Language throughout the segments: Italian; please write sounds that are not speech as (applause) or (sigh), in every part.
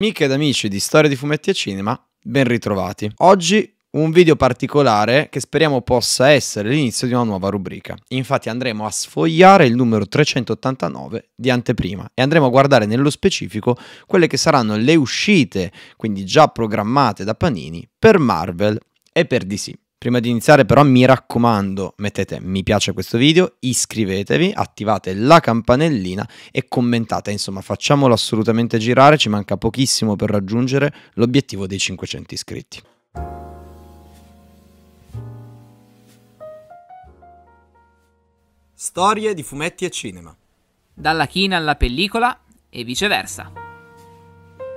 Amiche ed amici di Storia di Fumetti e Cinema, ben ritrovati. Oggi un video particolare che speriamo possa essere l'inizio di una nuova rubrica. Infatti andremo a sfogliare il numero 389 di anteprima e andremo a guardare nello specifico quelle che saranno le uscite, quindi già programmate da Panini, per Marvel e per DC. Prima di iniziare però mi raccomando mettete mi piace a questo video, iscrivetevi, attivate la campanellina e commentate, insomma facciamolo assolutamente girare, ci manca pochissimo per raggiungere l'obiettivo dei 500 iscritti. Storie di fumetti e cinema. Dalla china alla pellicola e viceversa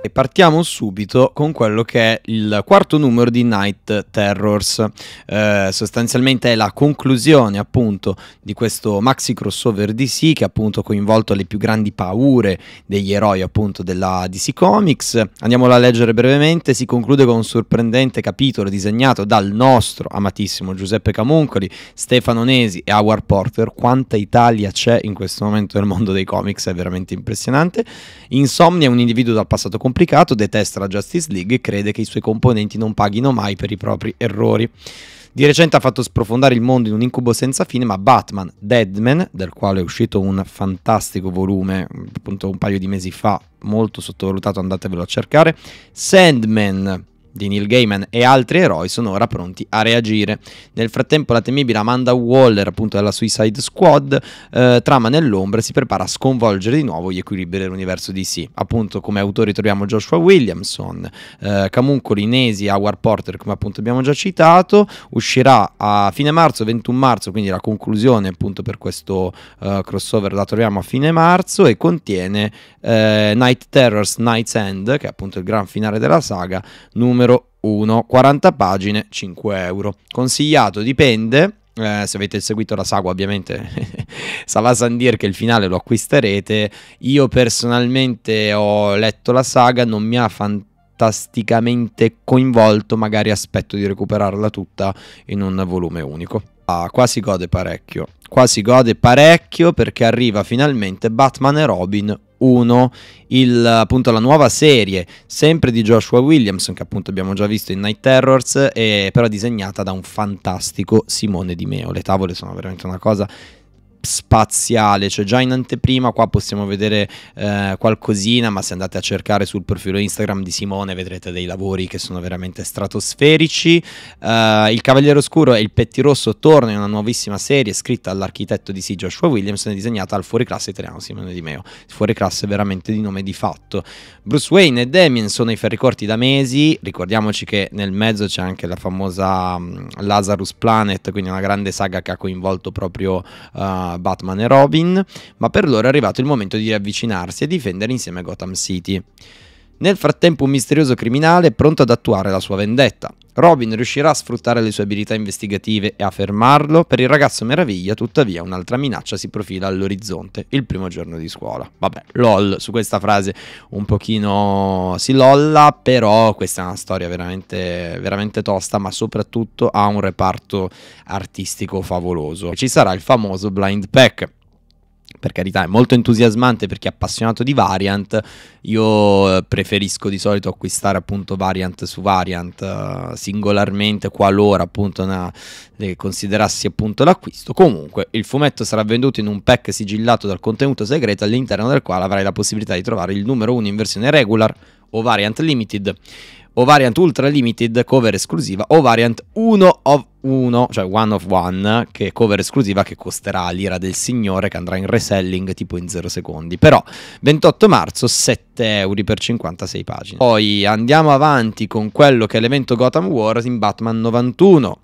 e partiamo subito con quello che è il quarto numero di Night Terrors. Eh, sostanzialmente è la conclusione appunto di questo maxi crossover DC che appunto ha coinvolto le più grandi paure degli eroi appunto della DC Comics. Andiamola a leggere brevemente, si conclude con un sorprendente capitolo disegnato dal nostro amatissimo Giuseppe Camuncoli, Stefano Nesi e Howard Porter. Quanta Italia c'è in questo momento nel mondo dei comics, è veramente impressionante. Insomnia è un individuo dal passato completo complicato, detesta la Justice League e crede che i suoi componenti non paghino mai per i propri errori. Di recente ha fatto sprofondare il mondo in un incubo senza fine, ma Batman Deadman, del quale è uscito un fantastico volume appunto un paio di mesi fa, molto sottovalutato, andatevelo a cercare, Sandman di Neil Gaiman e altri eroi sono ora pronti a reagire. Nel frattempo la temibile Amanda Waller, appunto della Suicide Squad, eh, trama nell'ombra e si prepara a sconvolgere di nuovo gli equilibri dell'universo DC. Appunto come autori troviamo Joshua Williamson, eh, Camuncoli, Nesi, Howard Porter, come appunto abbiamo già citato, uscirà a fine marzo, 21 marzo, quindi la conclusione appunto per questo eh, crossover la troviamo a fine marzo e contiene eh, Night Terrors, Night's End, che è appunto il gran finale della saga, numero numero 1, 40 pagine, 5 euro. Consigliato, dipende. Eh, se avete seguito la saga ovviamente (laughs) Sava Sandir che il finale lo acquisterete io personalmente ho letto la saga non mi ha fantasticamente coinvolto magari aspetto di recuperarla tutta in un volume unico ah, qua si gode parecchio qua si gode parecchio perché arriva finalmente Batman e Robin 1 il, appunto la nuova serie, sempre di Joshua Williams che appunto abbiamo già visto in Night Terrors, e però disegnata da un fantastico Simone Di Meo. Le tavole sono veramente una cosa spaziale, cioè già in anteprima qua possiamo vedere eh, qualcosina, ma se andate a cercare sul profilo Instagram di Simone vedrete dei lavori che sono veramente stratosferici. Uh, il Cavaliere Oscuro e il Petti Rosso tornano in una nuovissima serie scritta dall'architetto di C. Joshua Williamson e disegnata al fuoriclasse italiano Simone Di Meo. Il fuoriclasse veramente di nome di fatto. Bruce Wayne e Damien sono i ferricorti da mesi, ricordiamoci che nel mezzo c'è anche la famosa um, Lazarus Planet, quindi una grande saga che ha coinvolto proprio uh, Batman e Robin, ma per loro è arrivato il momento di riavvicinarsi e difendere insieme Gotham City. Nel frattempo un misterioso criminale è pronto ad attuare la sua vendetta. Robin riuscirà a sfruttare le sue abilità investigative e a fermarlo, per il ragazzo meraviglia tuttavia un'altra minaccia si profila all'orizzonte il primo giorno di scuola. Vabbè, lol, su questa frase un pochino si lolla, però questa è una storia veramente, veramente tosta, ma soprattutto ha un reparto artistico favoloso. Ci sarà il famoso Blind Pack per carità è molto entusiasmante per chi è appassionato di variant, io eh, preferisco di solito acquistare appunto variant su variant eh, singolarmente qualora appunto una, eh, considerassi appunto l'acquisto. Comunque il fumetto sarà venduto in un pack sigillato dal contenuto segreto all'interno del quale avrai la possibilità di trovare il numero 1 in versione regular o variant limited o variant ultra limited cover esclusiva o variant 1 of 1, cioè one of one, che è cover esclusiva che costerà l'ira del signore che andrà in reselling tipo in 0 secondi. Però 28 marzo 7 euro per 56 pagine. Poi andiamo avanti con quello che è l'evento Gotham Wars in Batman 91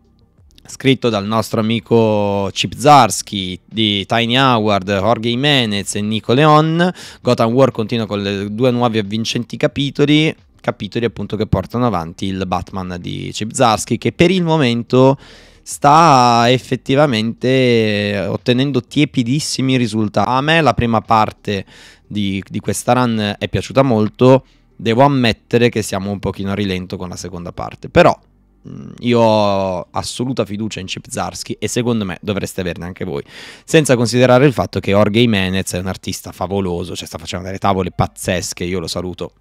scritto dal nostro amico Chip Zarsky di Tiny Howard, Jorge Jimenez e Nico Leon. Gotham War continua con le due nuovi avvincenti capitoli capitoli appunto che portano avanti il Batman di Cibzarski che per il momento sta effettivamente eh, ottenendo tiepidissimi risultati. A me la prima parte di, di questa run è piaciuta molto, devo ammettere che siamo un pochino a rilento con la seconda parte, però mm, io ho assoluta fiducia in Cipzarski e secondo me dovreste averne anche voi, senza considerare il fatto che Jorge Menez è un artista favoloso, cioè sta facendo delle tavole pazzesche, io lo saluto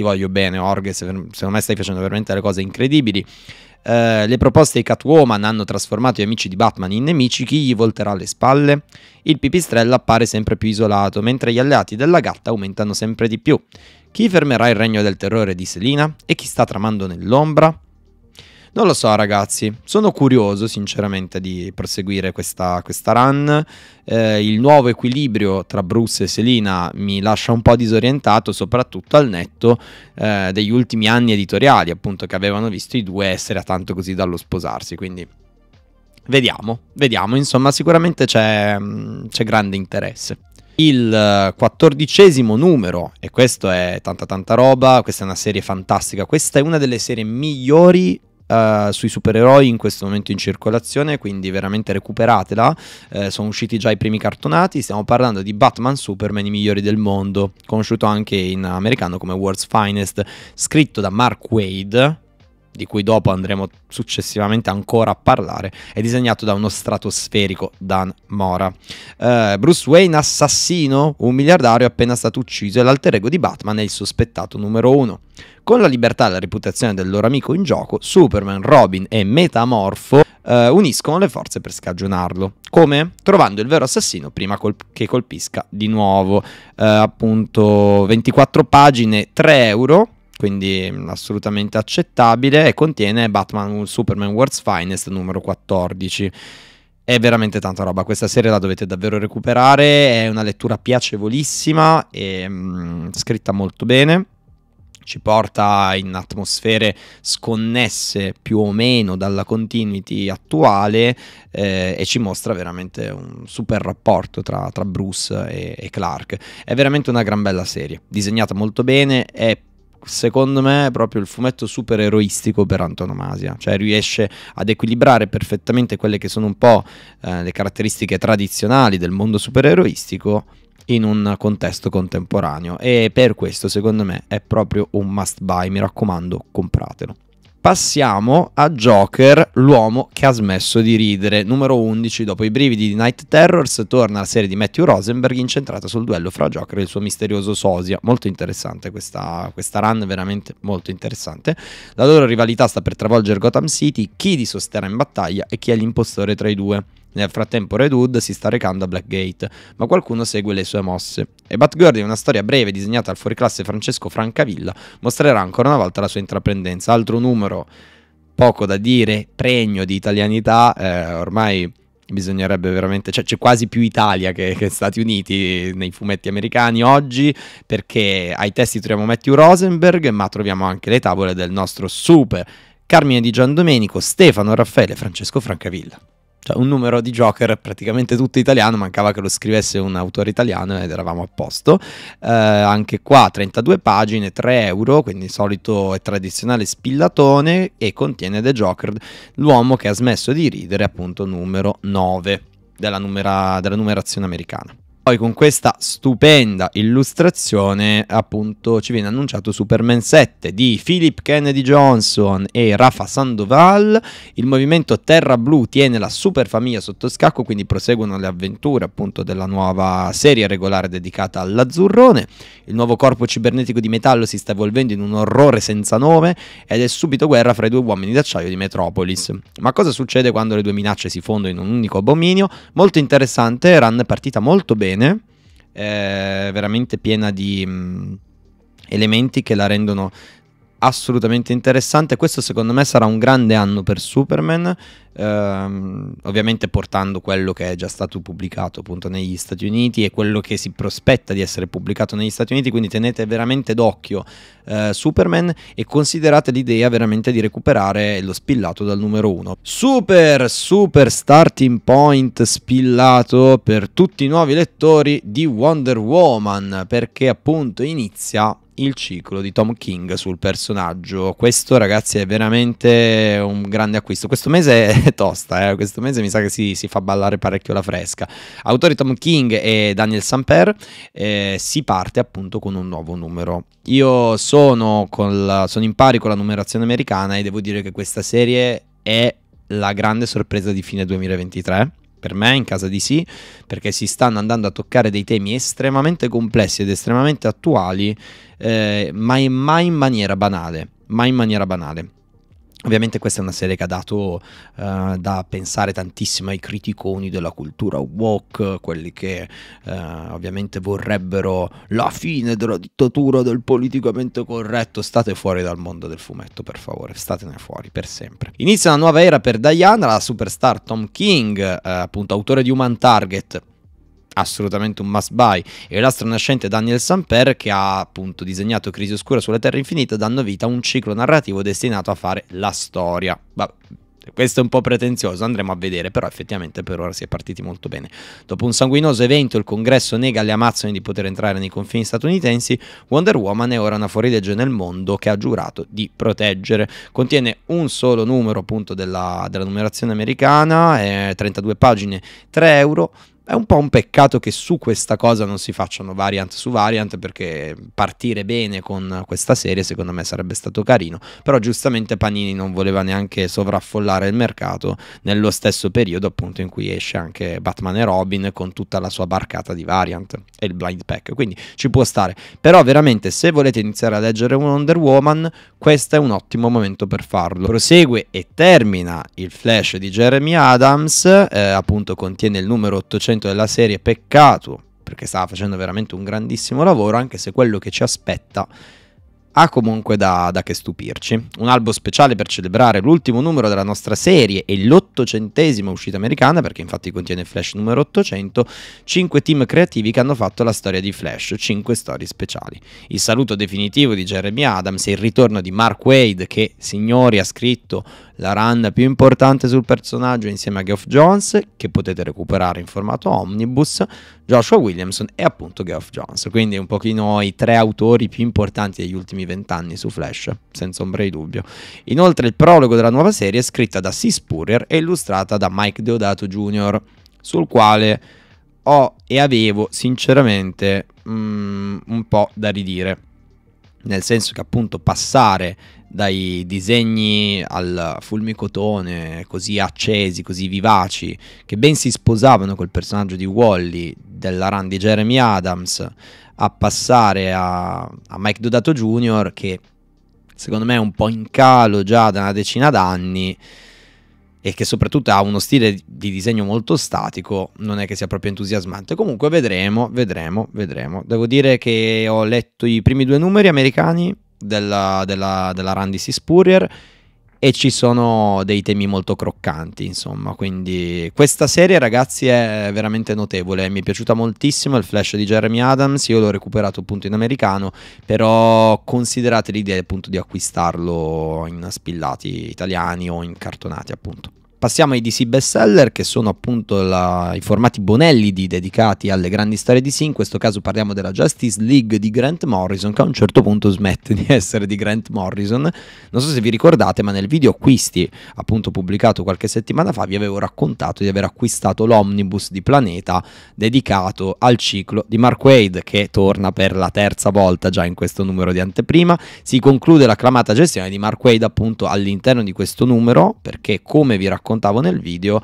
ti voglio bene Org, secondo me stai facendo veramente le cose incredibili. Uh, le proposte di Catwoman hanno trasformato gli amici di Batman in nemici, chi gli volterà le spalle? Il pipistrello appare sempre più isolato, mentre gli alleati della gatta aumentano sempre di più. Chi fermerà il regno del terrore di Selina? E chi sta tramando nell'ombra? Non lo so ragazzi, sono curioso sinceramente di proseguire questa, questa run. Eh, il nuovo equilibrio tra Bruce e Selina mi lascia un po' disorientato, soprattutto al netto eh, degli ultimi anni editoriali, appunto che avevano visto i due essere a tanto così dallo sposarsi. Quindi vediamo, vediamo, insomma sicuramente c'è, mm, c'è grande interesse il eh, quattordicesimo numero, e questo è tanta tanta roba, questa è una serie fantastica, questa è una delle serie migliori uh, sui supereroi in questo momento in circolazione, quindi veramente recuperatela. Eh, sono usciti già i primi cartonati, stiamo parlando di Batman Superman i migliori del mondo, conosciuto anche in americano come World's Finest, scritto da Mark Wade, di cui dopo andremo successivamente ancora a parlare, è disegnato da uno stratosferico Dan Mora. Uh, Bruce Wayne assassino, un miliardario appena stato ucciso, è l'alter ego di Batman è il sospettato numero uno. Con la libertà e la reputazione del loro amico in gioco, Superman, Robin e Metamorfo eh, uniscono le forze per scagionarlo. Come? Trovando il vero assassino prima col- che colpisca di nuovo. Eh, appunto 24 pagine, 3 euro quindi assolutamente accettabile e contiene Batman Superman World's Finest numero 14. È veramente tanta roba, questa serie la dovete davvero recuperare, è una lettura piacevolissima e mm, scritta molto bene ci porta in atmosfere sconnesse più o meno dalla continuity attuale eh, e ci mostra veramente un super rapporto tra, tra Bruce e, e Clark. È veramente una gran bella serie, disegnata molto bene, è secondo me è proprio il fumetto supereroistico per antonomasia, cioè riesce ad equilibrare perfettamente quelle che sono un po' eh, le caratteristiche tradizionali del mondo supereroistico in un contesto contemporaneo e per questo secondo me è proprio un must buy, mi raccomando compratelo. Passiamo a Joker, l'uomo che ha smesso di ridere. Numero 11, dopo i brividi di Night Terrors, torna la serie di Matthew Rosenberg incentrata sul duello fra Joker e il suo misterioso sosia. Molto interessante questa, questa run, veramente molto interessante. La loro rivalità sta per travolgere Gotham City, chi li sosterrà in battaglia e chi è l'impostore tra i due. Nel frattempo Red Hood si sta recando a Blackgate, ma qualcuno segue le sue mosse. E Batgirl in una storia breve disegnata al fuoriclasse Francesco Francavilla mostrerà ancora una volta la sua intraprendenza. Altro numero poco da dire, pregno di italianità, eh, ormai bisognerebbe veramente, cioè c'è quasi più Italia che, che, Stati Uniti nei fumetti americani oggi perché ai testi troviamo Matthew Rosenberg ma troviamo anche le tavole del nostro super Carmine di Giandomenico, Stefano Raffaele e Francesco Francavilla cioè, un numero di Joker praticamente tutto italiano, mancava che lo scrivesse un autore italiano ed eravamo a posto. Eh, anche qua 32 pagine, 3 euro, quindi solito e tradizionale spillatone e contiene The Joker, l'uomo che ha smesso di ridere, appunto numero 9 della, numera, della numerazione americana. Poi con questa stupenda illustrazione appunto ci viene annunciato Superman 7 di Philip Kennedy Johnson e Rafa Sandoval. Il movimento Terra Blu tiene la super famiglia sotto scacco, quindi proseguono le avventure appunto della nuova serie regolare dedicata all'azzurrone. Il nuovo corpo cibernetico di metallo si sta evolvendo in un orrore senza nome ed è subito guerra fra i due uomini d'acciaio di Metropolis. Ma cosa succede quando le due minacce si fondono in un unico abominio? Molto interessante, Run è partita molto bene bene, veramente piena di mh, mm, elementi che la rendono assolutamente interessante. Questo secondo me sarà un grande anno per Superman, ehm, ovviamente portando quello che è già stato pubblicato appunto negli Stati Uniti e quello che si prospetta di essere pubblicato negli Stati Uniti, quindi tenete veramente d'occhio eh, Superman e considerate l'idea veramente di recuperare lo spillato dal numero 1. Super, super starting point spillato per tutti i nuovi lettori di Wonder Woman, perché appunto inizia il ciclo di Tom King sul personaggio. Questo, ragazzi, è veramente un grande acquisto. Questo mese è (laughs) tosta, eh? questo mese mi sa che si, si, fa ballare parecchio la fresca. Autori Tom King e Daniel Samper, eh, si parte appunto con un nuovo numero. Io sono, col, sono in pari con la numerazione americana e devo dire che questa serie è la grande sorpresa di fine 2023 per me in casa di sì, perché si stanno andando a toccare dei temi estremamente complessi ed estremamente attuali, eh, ma mai in maniera banale, mai in maniera banale. Ovviamente questa è una serie che ha dato uh, da pensare tantissimo ai criticoni della cultura woke, quelli che uh, ovviamente vorrebbero la fine della dittatura del politicamente corretto. State fuori dal mondo del fumetto, per favore, statene fuori per sempre. Inizia una nuova era per Diana, la superstar Tom King, uh, appunto autore di Human Target, assolutamente un must buy e l'astro nascente Daniel Samper che ha appunto disegnato Crisi Oscura sulla Terra Infinita dando vita a un ciclo narrativo destinato a fare la storia. Vabbè. Questo è un po' pretenzioso, andremo a vedere, però effettivamente per ora si è partiti molto bene. Dopo un sanguinoso evento, il congresso nega alle Amazzoni di poter entrare nei confini statunitensi, Wonder Woman è ora una fuorilegge nel mondo che ha giurato di proteggere. Contiene un solo numero appunto della, della numerazione americana, eh, 32 pagine, 3 euro, è un po' un peccato che su questa cosa non si facciano variant su variant perché partire bene con questa serie secondo me sarebbe stato carino, però giustamente Panini non voleva neanche sovraffollare il mercato nello stesso periodo appunto in cui esce anche Batman e Robin con tutta la sua barcata di variant e il blind pack, quindi ci può stare. Però veramente se volete iniziare a leggere Wonder Woman, questo è un ottimo momento per farlo. Prosegue e termina il flash di Jeremy Adams, eh, appunto contiene il numero 800 momento della serie, peccato, perché stava facendo veramente un grandissimo lavoro, anche se quello che ci aspetta ha comunque da, da che stupirci. Un albo speciale per celebrare l'ultimo numero della nostra serie e l'ottocentesima uscita americana, perché infatti contiene Flash numero 800, 5 team creativi che hanno fatto la storia di Flash, 5 storie speciali. Il saluto definitivo di Jeremy Adams e il ritorno di Mark Wade, che signori ha scritto la run più importante sul personaggio insieme a Geoff Jones, che potete recuperare in formato omnibus, Joshua Williamson e appunto Geoff Jones. Quindi un pochino i tre autori più importanti degli ultimi vent'anni su Flash, senza ombra di dubbio. Inoltre il prologo della nuova serie è scritta da Sis Spurrier e illustrata da Mike Deodato Jr., sul quale ho e avevo sinceramente mh, mm, un po' da ridire nel senso che appunto passare dai disegni al fulmicotone così accesi, così vivaci, che ben si sposavano col personaggio di Wally della run di Jeremy Adams, a passare a, a Mike Dodato Jr., che secondo me è un po' in calo già da una decina d'anni e che soprattutto ha uno stile di disegno molto statico, non è che sia proprio entusiasmante. Comunque vedremo, vedremo, vedremo. Devo dire che ho letto i primi due numeri americani della, della, della Randy C. Spurrier e ci sono dei temi molto croccanti, insomma, quindi questa serie ragazzi è veramente notevole, mi è piaciuta moltissimo il flash di Jeremy Adams, io l'ho recuperato appunto in americano, però considerate l'idea appunto di acquistarlo in spillati italiani o in cartonati appunto. Passiamo ai DC best seller che sono appunto la, i formati Bonellidi dedicati alle grandi storie di sì, in questo caso parliamo della Justice League di Grant Morrison che a un certo punto smette (laughs) di essere di Grant Morrison, non so se vi ricordate ma nel video acquisti appunto pubblicato qualche settimana fa vi avevo raccontato di aver acquistato l'omnibus di Planeta dedicato al ciclo di Mark Wade che torna per la terza volta già in questo numero di anteprima, si conclude l'acclamata gestione di Mark Wade appunto all'interno di questo numero perché come vi racconto raccontavo nel video,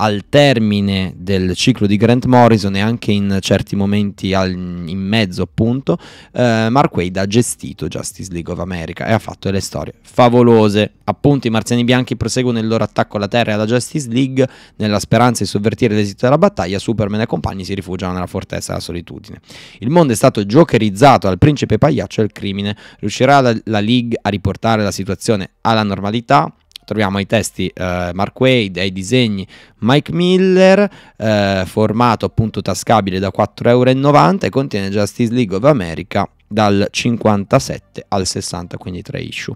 al termine del ciclo di Grant Morrison e anche in certi momenti al, in mezzo appunto, eh, Mark Wade ha gestito Justice League of America e ha fatto delle storie favolose. Appunto i marziani bianchi proseguono il loro attacco alla Terra e alla Justice League nella speranza di sovvertire l'esito della battaglia, Superman e compagni si rifugiano nella fortezza della solitudine. Il mondo è stato giocherizzato dal principe pagliaccio e il crimine. Riuscirà la, la League a riportare la situazione alla normalità? troviamo ai testi eh, Mark Wade, ai disegni Mike Miller, eh, formato appunto tascabile da 4,90 euro e contiene Justice League of America dal 57 al 60, quindi 3 issue.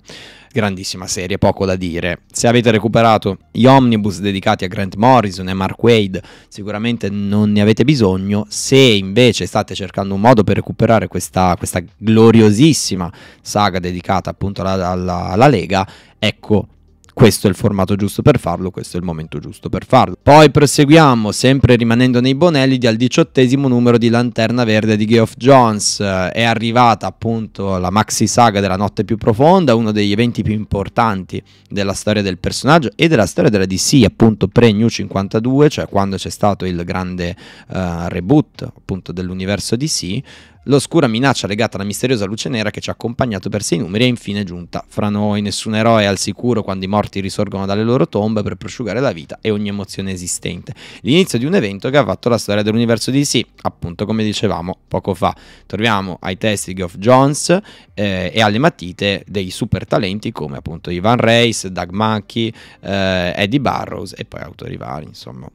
Grandissima serie, poco da dire. Se avete recuperato gli omnibus dedicati a Grant Morrison e Mark Wade, sicuramente non ne avete bisogno. Se invece state cercando un modo per recuperare questa, questa gloriosissima saga dedicata appunto alla, alla, alla Lega, ecco questo è il formato giusto per farlo, questo è il momento giusto per farlo. Poi proseguiamo, sempre rimanendo nei Bonelli, al diciottesimo numero di Lanterna Verde di Geoff Jones. Eh, è arrivata appunto la maxi saga della notte più profonda, uno degli eventi più importanti della storia del personaggio e della storia della DC, appunto pre-New 52, cioè quando c'è stato il grande uh, reboot appunto dell'universo DC l'oscura minaccia legata alla misteriosa luce nera che ci ha accompagnato per sei numeri è infine giunta. Fra noi nessun eroe è al sicuro quando i morti risorgono dalle loro tombe per prosciugare la vita e ogni emozione esistente. L'inizio di un evento che ha fatto la storia dell'universo DC, appunto come dicevamo poco fa. Troviamo ai testi di Geoff Jones eh, e alle matite dei super talenti come appunto Ivan Reis, Doug Mackey, eh, Eddie Barrows e poi autori vari, insomma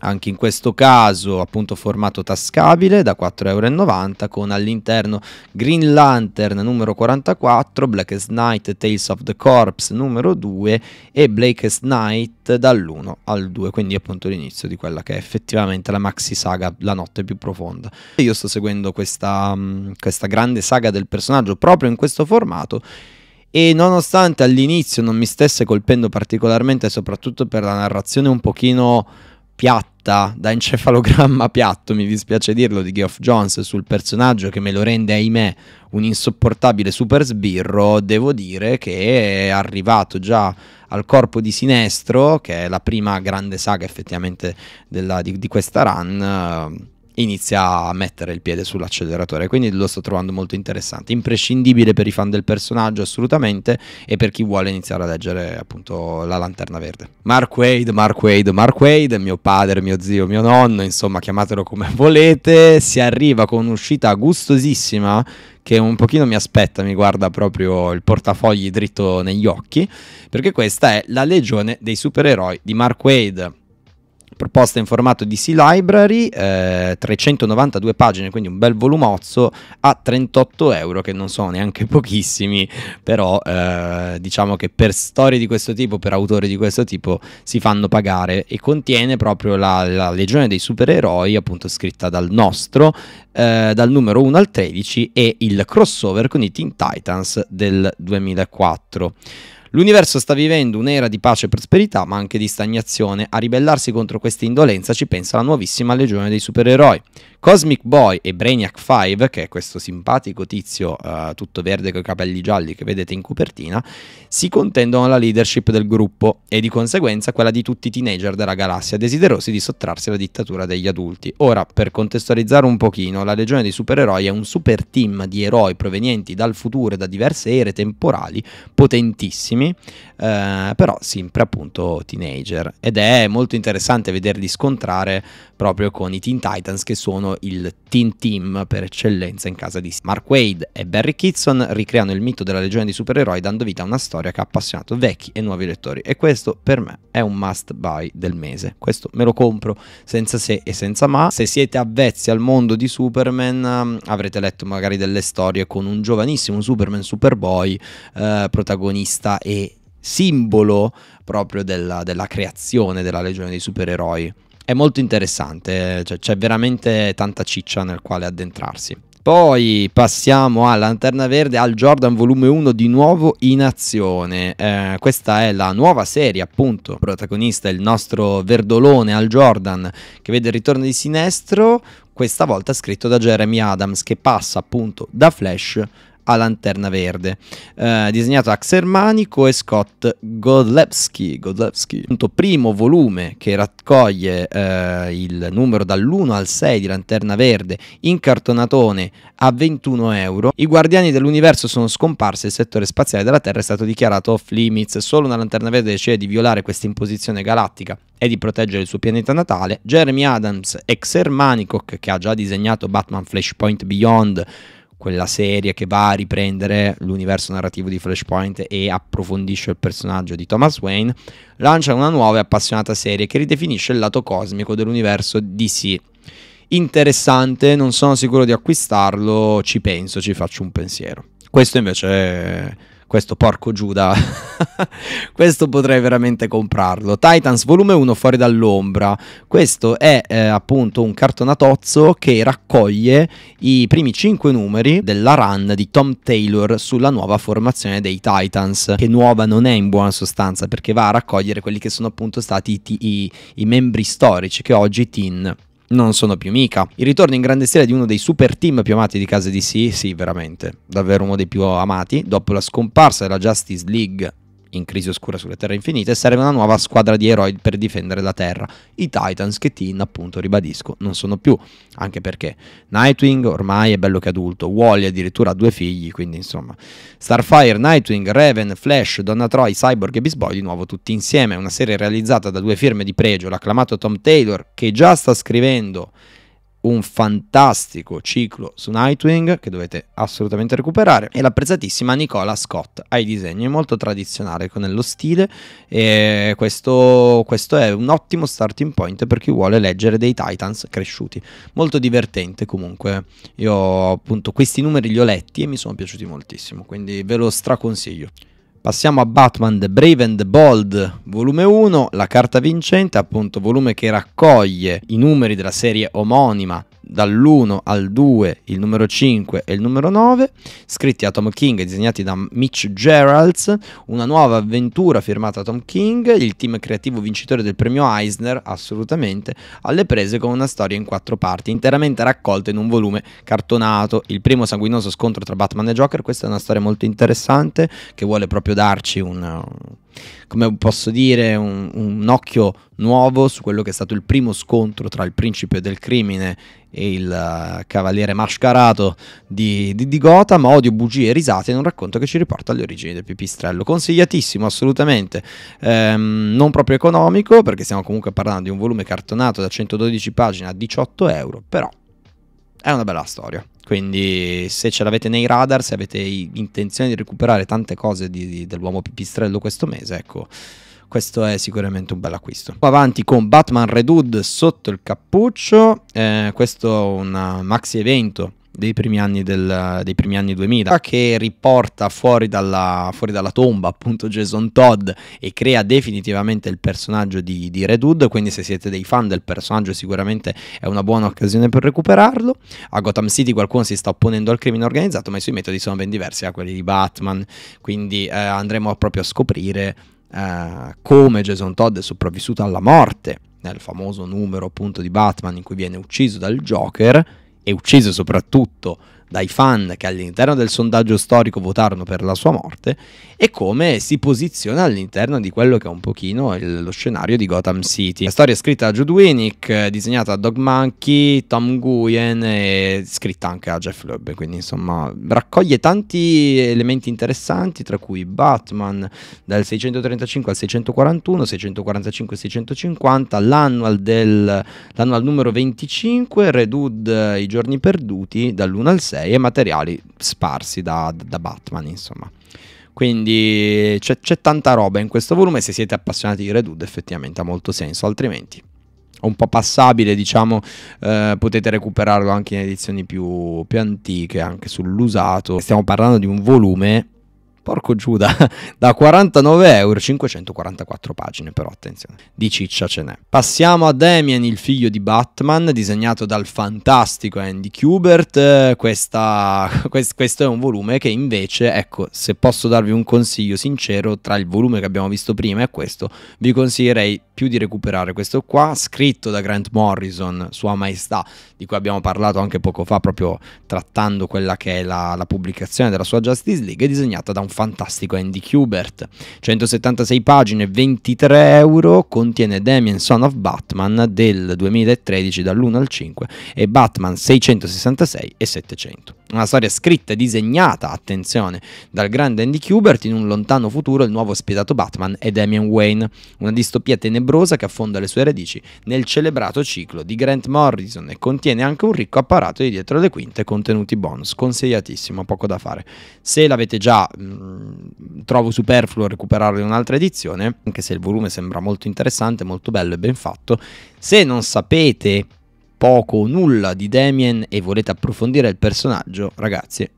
anche in questo caso appunto formato tascabile da 4,90 euro con all'interno Green Lantern numero 44, Blackest Night Tales of the Corpse numero 2 e Blackest Night dall'1 al 2, quindi appunto l'inizio di quella che è effettivamente la maxi saga La notte più profonda. io sto seguendo questa, mm, questa grande saga del personaggio proprio in questo formato e nonostante all'inizio non mi stesse colpendo particolarmente soprattutto per la narrazione un pochino piatta, da encefalogramma piatto, mi dispiace dirlo, di Geoff Jones sul personaggio che me lo rende, ahimè, un insopportabile super sbirro, devo dire che è arrivato già al corpo di Sinestro, che è la prima grande saga effettivamente della, di, di, questa run inizia a mettere il piede sull'acceleratore quindi lo sto trovando molto interessante imprescindibile per i fan del personaggio assolutamente e per chi vuole iniziare a leggere appunto la lanterna verde Mark Wade Mark Wade Mark Wade mio padre mio zio mio nonno insomma chiamatelo come (laughs) volete si arriva con un'uscita gustosissima che un pochino mi aspetta, mi guarda proprio il portafogli dritto negli occhi, perché questa è la legione dei supereroi di Mark Wade proposta in formato di C-Library, eh, 392 pagine, quindi un bel volumozzo, a 38 euro, che non sono neanche (laughs) pochissimi, però eh, diciamo che per storie di questo tipo, per autori di questo tipo, si fanno pagare e contiene proprio la, la legione dei supereroi, appunto scritta dal nostro, eh, dal numero 1 al 13 e il crossover con i Teen Titans del 2004. L'universo sta vivendo un'era di pace e prosperità, ma anche di stagnazione. A ribellarsi contro questa indolenza ci pensa la nuovissima legione dei supereroi. Cosmic Boy e Brainiac 5, che è questo simpatico tizio uh, tutto verde con i capelli gialli che vedete in copertina, si contendono la leadership del gruppo e di conseguenza quella di tutti i teenager della galassia desiderosi di sottrarsi alla dittatura degli adulti. Ora, per contestualizzare un pochino, la Legione dei Supereroi è un super team di eroi provenienti dal futuro e da diverse ere temporali potentissimi, eh, però sempre appunto teenager ed è molto interessante vederli scontrare proprio con i Teen Titans che sono il teen team per eccellenza in casa di Mark Wade e Barry Kitson ricreano il mito della legione di supereroi dando vita a una storia che ha appassionato vecchi e nuovi lettori e questo per me è un must buy del mese. Questo me lo compro senza se e senza ma. Se siete avvezzi al mondo di Superman um, avrete letto magari delle storie con un giovanissimo Superman Superboy eh, protagonista e simbolo proprio della, della creazione della legione dei supereroi è molto interessante, cioè, c'è veramente tanta ciccia nel quale addentrarsi. Poi passiamo a Lanterna Verde, al Jordan volume 1 di nuovo in azione. Eh, questa è la nuova serie, appunto, protagonista il nostro verdolone al Jordan che vede il ritorno di Sinestro, questa volta scritto da Jeremy Adams che passa appunto da Flash a Lanterna Verde, eh, disegnato da Axel Manico e Scott Godlewski, Godlewski. primo volume che raccoglie eh, il numero dall'1 al 6 di Lanterna Verde in cartonatone a 21 euro. I Guardiani dell'Universo sono scomparsi, il settore spaziale della Terra è stato dichiarato off limits, solo una Lanterna Verde decide di violare questa imposizione galattica e di proteggere il suo pianeta natale. Jeremy Adams, ex Manico, che ha già disegnato Batman Flashpoint Beyond, quella serie che va a riprendere l'universo narrativo di Flashpoint e approfondisce il personaggio di Thomas Wayne, lancia una nuova e appassionata serie che ridefinisce il lato cosmico dell'universo DC. Interessante, non sono sicuro di acquistarlo, ci penso, ci faccio un pensiero. Questo invece è questo porco Giuda, (laughs) questo potrei veramente comprarlo. Titans volume 1 fuori dall'ombra, questo è eh, appunto un cartonatozzo che raccoglie i primi 5 numeri della run di Tom Taylor sulla nuova formazione dei Titans, che nuova non è in buona sostanza perché va a raccogliere quelli che sono appunto stati i, i, i membri storici che oggi Tin non sono più mica. Il ritorno in grande stile di uno dei super team più amati di casa DC, sì, veramente, davvero uno dei più amati, dopo la scomparsa della Justice League in crisi oscura sulle terre infinite, serve una nuova squadra di eroi per difendere la Terra. I Titans che Teen, appunto, ribadisco, non sono più, anche perché Nightwing ormai è bello che adulto, Wally addirittura ha due figli, quindi insomma, Starfire, Nightwing, Raven, Flash, Donna Troy, Cyborg e Bisboy di nuovo tutti insieme, una serie realizzata da due firme di pregio, l'acclamato Tom Taylor che già sta scrivendo un fantastico ciclo su Nightwing che dovete assolutamente recuperare e l'apprezzatissima Nicola Scott ai disegni, è molto tradizionale nello stile e questo, questo è un ottimo starting point per chi vuole leggere dei Titans cresciuti, molto divertente comunque, io appunto questi numeri li ho letti e mi sono piaciuti moltissimo, quindi ve lo straconsiglio. Passiamo a Batman The Brave and the Bold, volume 1, la carta vincente, appunto volume che raccoglie i numeri della serie omonima dall'1 al 2, il numero 5 e il numero 9, scritti a Tom King e disegnati da Mitch Geralds, una nuova avventura firmata da Tom King, il team creativo vincitore del premio Eisner, assolutamente, alle prese con una storia in quattro parti, interamente raccolta in un volume cartonato, il primo sanguinoso scontro tra Batman e Joker, questa è una storia molto interessante che vuole proprio darci un come posso dire, un, un, occhio nuovo su quello che è stato il primo scontro tra il principe del crimine e il uh, cavaliere mascarato di, di, di Gotham, odio, bugie e risate in un racconto che ci riporta alle origini del pipistrello. Consigliatissimo, assolutamente, ehm, non proprio economico, perché stiamo comunque parlando di un volume cartonato da 112 pagine a 18 euro, però è una bella storia. Quindi se ce l'avete nei radar, se avete intenzione di recuperare tante cose di, di, dell'uomo pipistrello questo mese, ecco, questo è sicuramente un bel acquisto. Avanti con Batman Red sotto il cappuccio, eh, questo è un eh, maxi evento dei primi anni, del, dei primi anni 2000 che riporta fuori dalla, fuori dalla, tomba appunto Jason Todd e crea definitivamente il personaggio di, di Red Hood quindi se siete dei fan del personaggio sicuramente è una buona occasione per recuperarlo a Gotham City qualcuno si sta opponendo al crimine organizzato ma i suoi metodi sono ben diversi da eh, quelli di Batman quindi eh, andremo proprio a scoprire eh, come Jason Todd è sopravvissuto alla morte nel famoso numero appunto di Batman in cui viene ucciso dal Joker e ucciso soprattutto dai fan che all'interno del sondaggio storico votarono per la sua morte e come si posiziona all'interno di quello che è un pochino il, lo scenario di Gotham City. La storia è scritta da Jude Winnick, disegnata da Dog Monkey, Tom Guyen e scritta anche da Jeff Loeb, quindi insomma raccoglie tanti elementi interessanti tra cui Batman dal 635 al 641, 645 al 650, l'annual, del, l'annual numero 25, Redwood i giorni perduti dall'1 al 6 trofei e materiali sparsi da, da Batman, insomma. Quindi c'è, c'è, tanta roba in questo volume. Se siete appassionati di Red effettivamente ha molto senso, altrimenti è un po' passabile, diciamo, eh, potete recuperarlo anche in edizioni più, più antiche, anche sull'usato. Stiamo parlando di un volume Porco Giuda, (laughs) da 49 euro, 544 pagine però, attenzione, di ciccia ce n'è. Passiamo a Damien, il figlio di Batman, disegnato dal fantastico Andy Kubert. Questa, (laughs) quest, questo è un volume che invece, ecco, se posso darvi un consiglio sincero, tra il volume che abbiamo visto prima e questo, vi consiglierei più di recuperare questo qua, scritto da Grant Morrison, Sua Maestà, di cui abbiamo parlato anche poco fa, proprio trattando quella che è la, la pubblicazione della sua Justice League, e disegnata da un fantastico Andy Kubert. 176 pagine, 23 euro, contiene Damien Son of Batman del 2013 dall'1 al 5 e Batman 666 e 700. Una storia scritta e disegnata, attenzione, dal grande Andy Kubert in un lontano futuro il nuovo spietato Batman è Damian Wayne, una distopia tenebrosa che affonda le sue radici nel celebrato ciclo di Grant Morrison e contiene anche un ricco apparato di dietro le quinte contenuti bonus, consigliatissimo, poco da fare. Se l'avete già, mh, trovo superfluo recuperarlo in un'altra edizione, anche se il volume sembra molto interessante, molto bello e ben fatto. Se non sapete poco o nulla di Damien e volete approfondire il personaggio, ragazzi,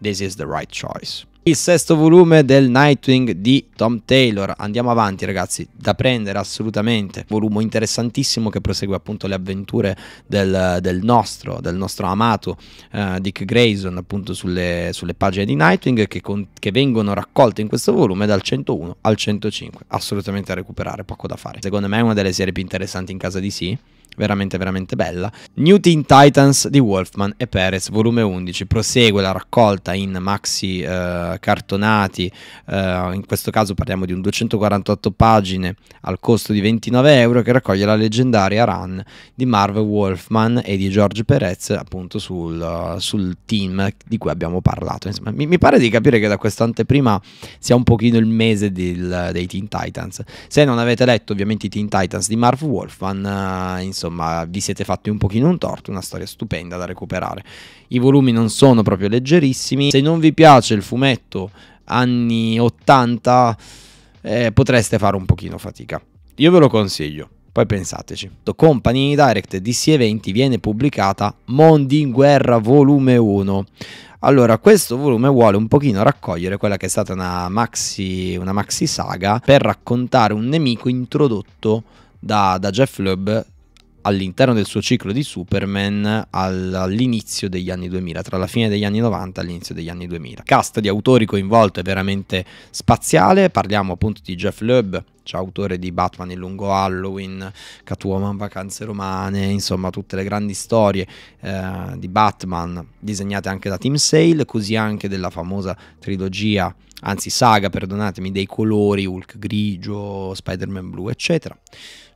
this is the right choice. Il sesto volume del Nightwing di Tom Taylor. Andiamo avanti, ragazzi, da prendere assolutamente. Volume interessantissimo che prosegue appunto le avventure del, del nostro, del nostro amato uh, Dick Grayson, appunto sulle, sulle pagine di Nightwing che, con, che, vengono raccolte in questo volume dal 101 al 105. Assolutamente da recuperare, poco da fare. Secondo me è una delle serie più interessanti in casa di sì veramente veramente bella. New Teen Titans di Wolfman e Perez, volume 11, prosegue la raccolta in maxi eh, cartonati, eh, in questo caso parliamo di un 248 pagine al costo di 29 euro che raccoglie la leggendaria run di Marv Wolfman e di George Perez appunto sul, sul team di cui abbiamo parlato. Insomma, mi, mi, pare di capire che da quest'anteprima sia un pochino il mese del, dei Teen Titans. Se non avete letto ovviamente i Teen Titans di Marv Wolfman, eh, insomma vi siete fatti un pochino un torto, una storia stupenda da recuperare. I volumi non sono proprio leggerissimi, se non vi piace il fumetto anni 80 eh, potreste fare un pochino fatica. Io ve lo consiglio. Poi pensateci. The Company Direct DC Eventi viene pubblicata Mondi in guerra volume 1. Allora, questo volume vuole un pochino raccogliere quella che è stata una maxi, una maxi saga per raccontare un nemico introdotto da, da Jeff Lubb all'interno del suo ciclo di Superman all'inizio degli anni 2000, tra la fine degli anni 90 e l'inizio degli anni 2000. Cast di autori coinvolto è veramente spaziale, parliamo appunto di Jeff Loeb, cioè autore di Batman il lungo Halloween, Catwoman Vacanze Romane, insomma tutte le grandi storie eh, di Batman disegnate anche da Tim Sale, così anche della famosa trilogia, anzi saga, perdonatemi, dei colori Hulk grigio, Spider-Man blu, eccetera.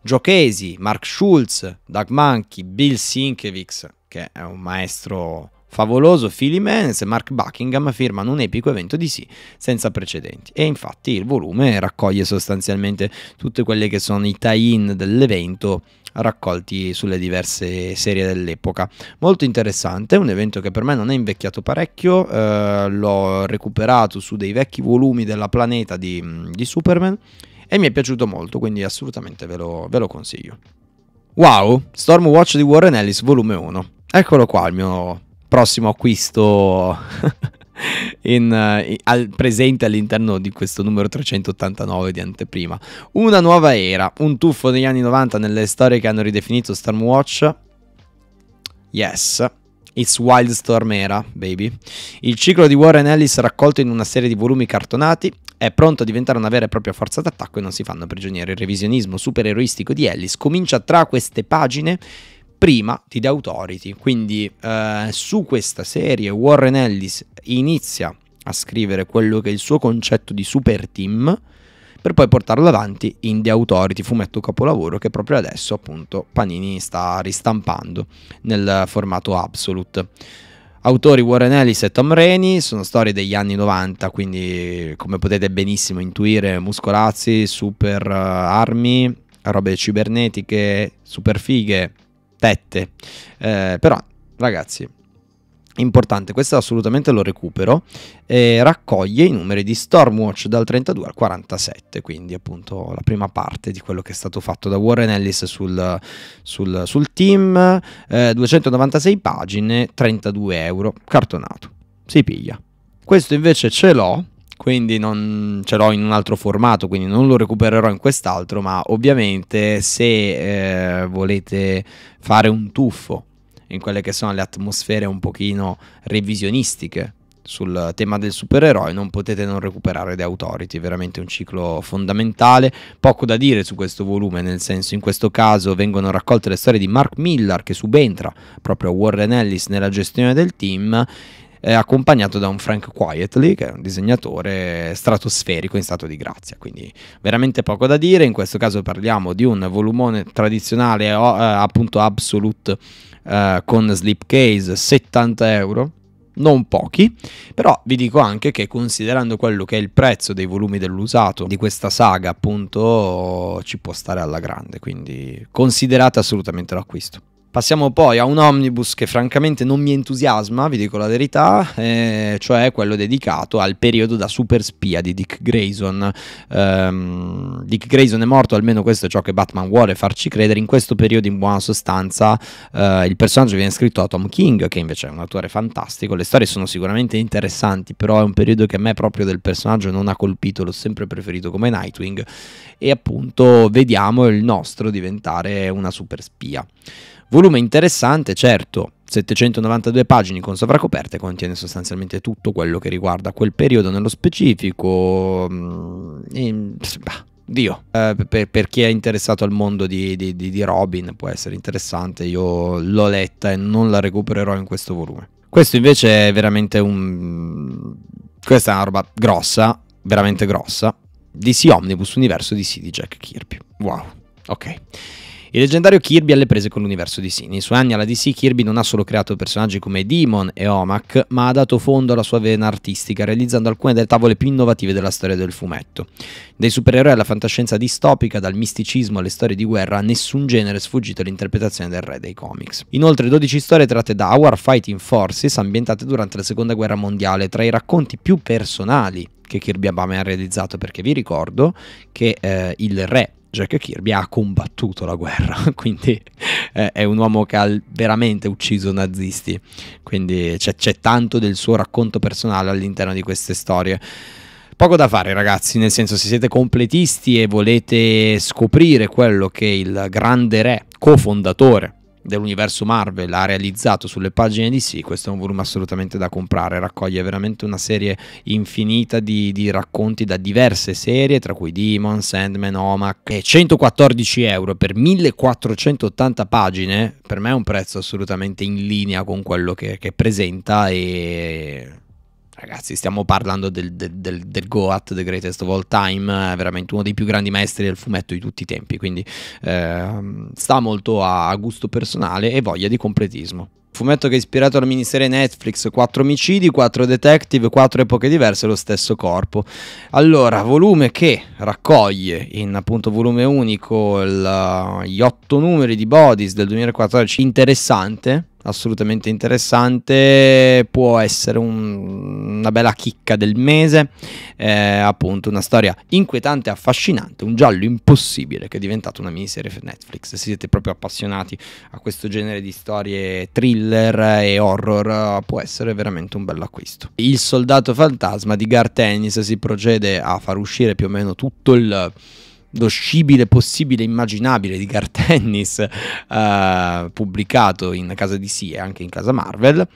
Giochesi, Mark Schulz, Doug Monkey, Bill Sinkevics, che è un maestro favoloso, Phil Jimenez e Mark Buckingham firmano un epico evento di sì senza precedenti. E infatti il volume raccoglie sostanzialmente tutte quelle che sono i tie-in dell'evento raccolti sulle diverse serie dell'epoca. Molto interessante, un evento che per me non è invecchiato parecchio, eh, l'ho recuperato su dei vecchi volumi della planeta di, di Superman e mi è piaciuto molto, quindi assolutamente ve lo, ve lo consiglio. Wow, Stormwatch di Warren Ellis volume 1. Eccolo qua il mio prossimo acquisto (laughs) in, eh, in, al, presente all'interno di questo numero 389 di anteprima. Una nuova era, un tuffo negli anni 90 nelle storie che hanno ridefinito Stormwatch. Yes, It's Wildstorm Era, baby. Il ciclo di Warren Ellis raccolto in una serie di volumi cartonati è pronto a diventare una vera e propria forza d'attacco e non si fanno prigionieri. Il revisionismo supereroistico di Ellis comincia tra queste pagine prima di The Authority. Quindi eh, su questa serie Warren Ellis inizia a scrivere quello che è il suo concetto di super team per poi portarlo avanti in The Authority, fumetto capolavoro che proprio adesso appunto Panini sta ristampando nel formato Absolute. Autori Warren Ellis e Tom Rainey, sono storie degli anni 90, quindi come potete benissimo intuire muscolazzi, super eh, armi, robe cibernetiche, super fighe, tette, eh, però ragazzi importante, questo assolutamente lo recupero, eh, raccoglie i numeri di Stormwatch dal 32 al 47, quindi appunto la prima parte di quello che è stato fatto da Warren Ellis sul, sul, sul team, eh, 296 pagine, 32 euro, cartonato, si piglia. Questo invece ce l'ho, quindi non ce l'ho in un altro formato, quindi non lo recupererò in quest'altro, ma ovviamente se eh, volete fare un tuffo in quelle che sono le atmosfere un pochino revisionistiche sul tema del supereroe non potete non recuperare The Authority, veramente un ciclo fondamentale. Poco da dire su questo volume, nel senso in questo caso vengono raccolte le storie di Mark Miller che subentra proprio a Warren Ellis nella gestione del team eh, accompagnato da un Frank Quietly, che è un disegnatore stratosferico in stato di grazia, quindi veramente poco da dire. In questo caso parliamo di un volumone tradizionale, eh, appunto, absolute eh, con slipcase 70 euro non pochi, però vi dico anche che considerando quello che è il prezzo dei volumi dell'usato di questa saga, appunto, ci può stare alla grande, quindi considerate assolutamente l'acquisto. Passiamo poi a un omnibus che francamente non mi entusiasma, vi dico la verità, eh, cioè quello dedicato al periodo da super spia di Dick Grayson. Um, Dick Grayson è morto, almeno questo è ciò che Batman vuole farci credere. In questo periodo, in buona sostanza, uh, il personaggio viene scritto da Tom King, che invece è un attore fantastico. Le storie sono sicuramente interessanti, però è un periodo che a me proprio del personaggio non ha colpito, l'ho sempre preferito come Nightwing. E appunto vediamo il nostro diventare una super spia. Volume interessante, certo, 792 pagine con sovracoperte contiene sostanzialmente tutto quello che riguarda quel periodo nello specifico. E, mm, bah, Dio, eh, per, per, chi è interessato al mondo di, di, di Robin può essere interessante, io l'ho letta e non la recupererò in questo volume. Questo invece è veramente un... Questa è una roba grossa, veramente grossa, DC Omnibus Universo DC di Jack Kirby. Wow, ok. Il leggendario Kirby alle prese con l'universo DC. Nei suoi anni alla DC Kirby non ha solo creato personaggi come Demon e Omak, ma ha dato fondo alla sua vena artistica, realizzando alcune delle tavole più innovative della storia del fumetto. Dai supereroi alla fantascienza distopica, dal misticismo alle storie di guerra, nessun genere è sfuggito all'interpretazione del re dei comics. Inoltre 12 storie tratte da Our Fighting Forces ambientate durante la Seconda Guerra Mondiale, tra i racconti più personali che Kirby Abame ha realizzato perché vi ricordo che eh, il re Jack Kirby ha combattuto la guerra, (laughs) quindi eh, è un uomo che ha veramente ucciso nazisti, quindi c'è, c'è tanto del suo racconto personale all'interno di queste storie poco da fare ragazzi, nel senso se siete completisti e volete scoprire quello che il grande re, cofondatore dell'universo Marvel ha realizzato sulle pagine di sì, questo è un volume assolutamente da comprare, raccoglie veramente una serie infinita di, di racconti da diverse serie, tra cui Demon, Sandman, Omak, e 114 euro per 1480 pagine, per me è un prezzo assolutamente in linea con quello che, che presenta e ragazzi, stiamo parlando del, del, del, del Goat, The Greatest of All Time, veramente uno dei più grandi maestri del fumetto di tutti i tempi, quindi eh, sta molto a, a gusto personale e voglia di completismo. Fumetto che è ispirato alla miniserie Netflix, 4 omicidi, 4 detective, 4 epoche diverse, e lo stesso corpo. Allora, volume che raccoglie in appunto volume unico il, gli 8 numeri di Bodies del 2014, interessante, assolutamente interessante, può essere un, una bella chicca del mese, eh, appunto una storia inquietante e affascinante, un giallo impossibile che è diventato una miniserie per Netflix. Se siete proprio appassionati a questo genere di storie thriller e horror, può essere veramente un bello acquisto. Il soldato fantasma di Gar Tennis si procede a far uscire più o meno tutto il lo scibile possibile immaginabile di Gartennis (laughs) eh, pubblicato in casa di sì e anche in casa Marvel.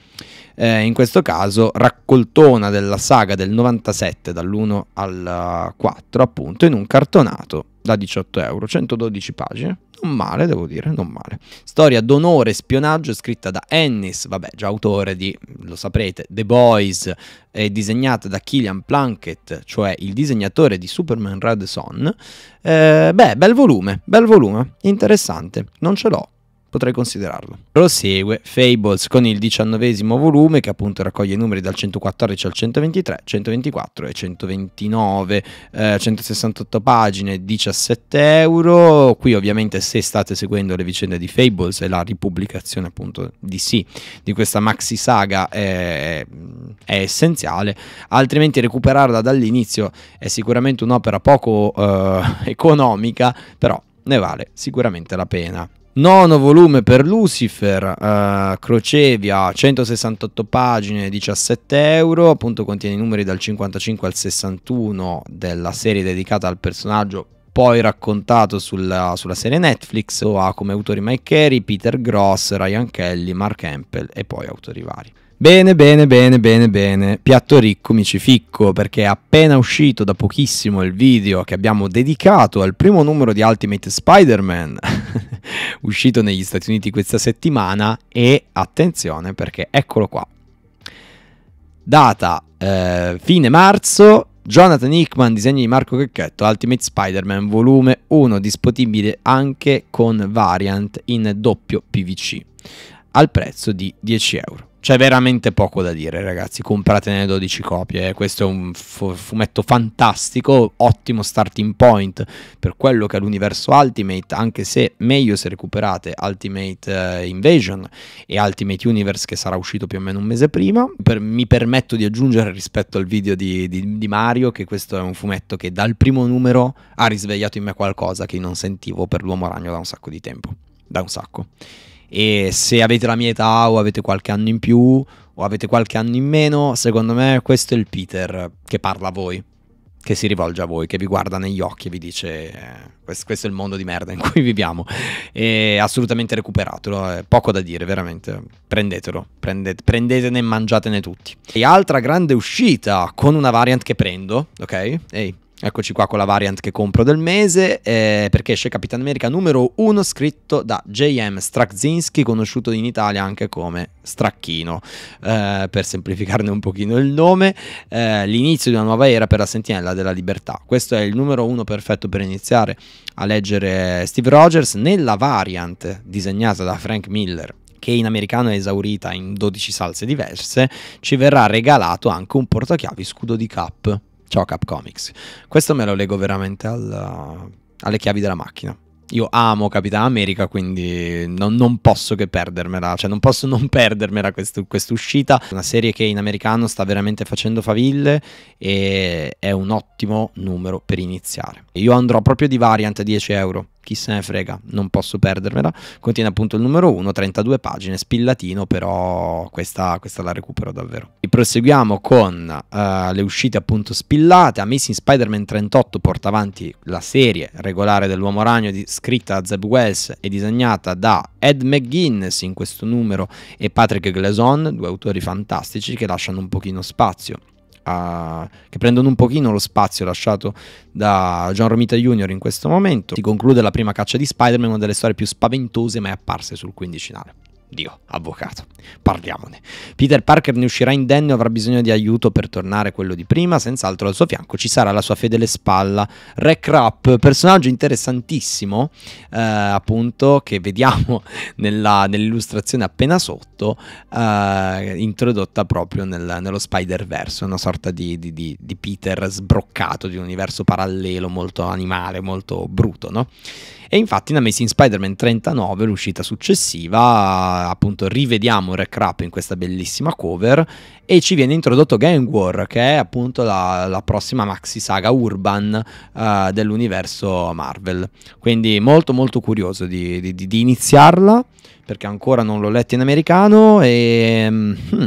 Eh, in questo caso raccoltona della saga del 97 dall'1 al 4 eh, appunto in un cartonato da 18 euro, 112 pagine. Non male, devo dire, non male. Storia d'onore e spionaggio scritta da Ennis, vabbè, già autore di, lo saprete, The Boys, e disegnata da Killian Plunkett, cioè il disegnatore di Superman Red Son. Eh, beh, bel volume, bel volume, interessante. Non ce l'ho, potrei considerarlo. Prosegue Fables con il diciannovesimo volume che appunto raccoglie i numeri dal 114 al 123, 124 e 129, eh, 168 pagine, 17 euro. Qui ovviamente se state seguendo le vicende di Fables e la ripubblicazione appunto di sì di questa maxi saga è, eh, è essenziale, altrimenti recuperarla dall'inizio è sicuramente un'opera poco eh, (laughs) economica, però ne vale sicuramente la pena. Nono volume per Lucifer, eh, Crocevia, 168 pagine, 17 euro, appunto contiene i numeri dal 55 al 61 della serie dedicata al personaggio poi raccontato sulla, sulla serie Netflix, ha come autori Mike Carey, Peter Gross, Ryan Kelly, Mark Hempel e poi autori vari. Bene, bene, bene, bene, bene. Piatto ricco mi ci ficco perché è appena uscito da pochissimo il video che abbiamo dedicato al primo numero di Ultimate Spider-Man (laughs) uscito negli Stati Uniti questa settimana e attenzione perché eccolo qua. Data eh, fine marzo, Jonathan Hickman, disegno di Marco Cecchetto, Ultimate Spider-Man volume 1, disponibile anche con variant in doppio PVC al prezzo di 10 euro. C'è veramente poco da dire, ragazzi. Compratene 12 copie. Eh. Questo è un f- fumetto fantastico, ottimo starting point per quello che è l'universo Ultimate, anche se meglio se recuperate Ultimate eh, Invasion e Ultimate Universe che sarà uscito più o meno un mese prima. Per, mi permetto di aggiungere rispetto al video di, di, di Mario che questo è un fumetto che dal primo numero ha risvegliato in me qualcosa che non sentivo per l'uomo ragno da un sacco di tempo. Da un sacco e se avete la mia età o avete qualche anno in più o avete qualche anno in meno, secondo me questo è il Peter che parla a voi, che si rivolge a voi, che vi guarda negli occhi e vi dice eh, questo, è il mondo di merda in (laughs) cui viviamo. E assolutamente recuperatelo, è poco da dire, veramente. Prendetelo, prendete, prendetene e mangiatene tutti. E altra grande uscita con una variant che prendo, ok? Ehi, Eccoci qua con la variant che compro del mese, eh, perché esce Capitan America numero 1 scritto da J.M. Straczynski, conosciuto in Italia anche come Stracchino, eh, per semplificarne un pochino il nome, eh, l'inizio di una nuova era per la Sentinella della Libertà. Questo è il numero 1 perfetto per iniziare a leggere Steve Rogers nella variant disegnata da Frank Miller che in americano è esaurita in 12 salse diverse, ci verrà regalato anche un portachiavi scudo di cap Ciao Cap Comics. Questo me lo leggo veramente alla, alle chiavi della macchina. Io amo Capitan America, quindi non, non, posso che perdermela, cioè non posso non perdermela questa uscita. Una serie che in americano sta veramente facendo faville e è un ottimo numero per iniziare. Io andrò proprio di variant a 10 euro chi se ne frega, non posso perdermela. Contiene appunto il numero 1, 32 pagine, spillatino, però questa, questa la recupero davvero. E proseguiamo con uh, le uscite appunto spillate. Amazing Spider-Man 38 porta avanti la serie regolare dell'Uomo Ragno di, scritta da Zeb Wells e disegnata da Ed McGuinness in questo numero e Patrick Gleson, due autori fantastici che lasciano un pochino spazio a, che prendono un pochino lo spazio lasciato da John Romita Jr. in questo momento. Si conclude la prima caccia di Spider-Man, una delle storie più spaventose mai apparse sul quindicinale. Dio, avvocato. Parliamone. Peter Parker ne uscirà indenne e avrà bisogno di aiuto per tornare quello di prima. Senz'altro al suo fianco ci sarà la sua fedele spalla. Rack Rap, personaggio interessantissimo, eh, appunto, che vediamo (laughs) nella, nell'illustrazione appena sotto, eh, introdotta proprio nel, nello Spider-Verse, una sorta di, di, di, di, Peter sbroccato di un universo parallelo molto animale, molto bruto, no? E infatti in Amazing Spider-Man 39, l'uscita successiva, appunto rivediamo Recrap in questa bellissima cover e ci viene introdotto Gang War che è appunto la, la prossima maxi saga urban uh, dell'universo Marvel. Quindi molto molto curioso di, di, di iniziarla perché ancora non l'ho letta in americano e... Mm, hmm,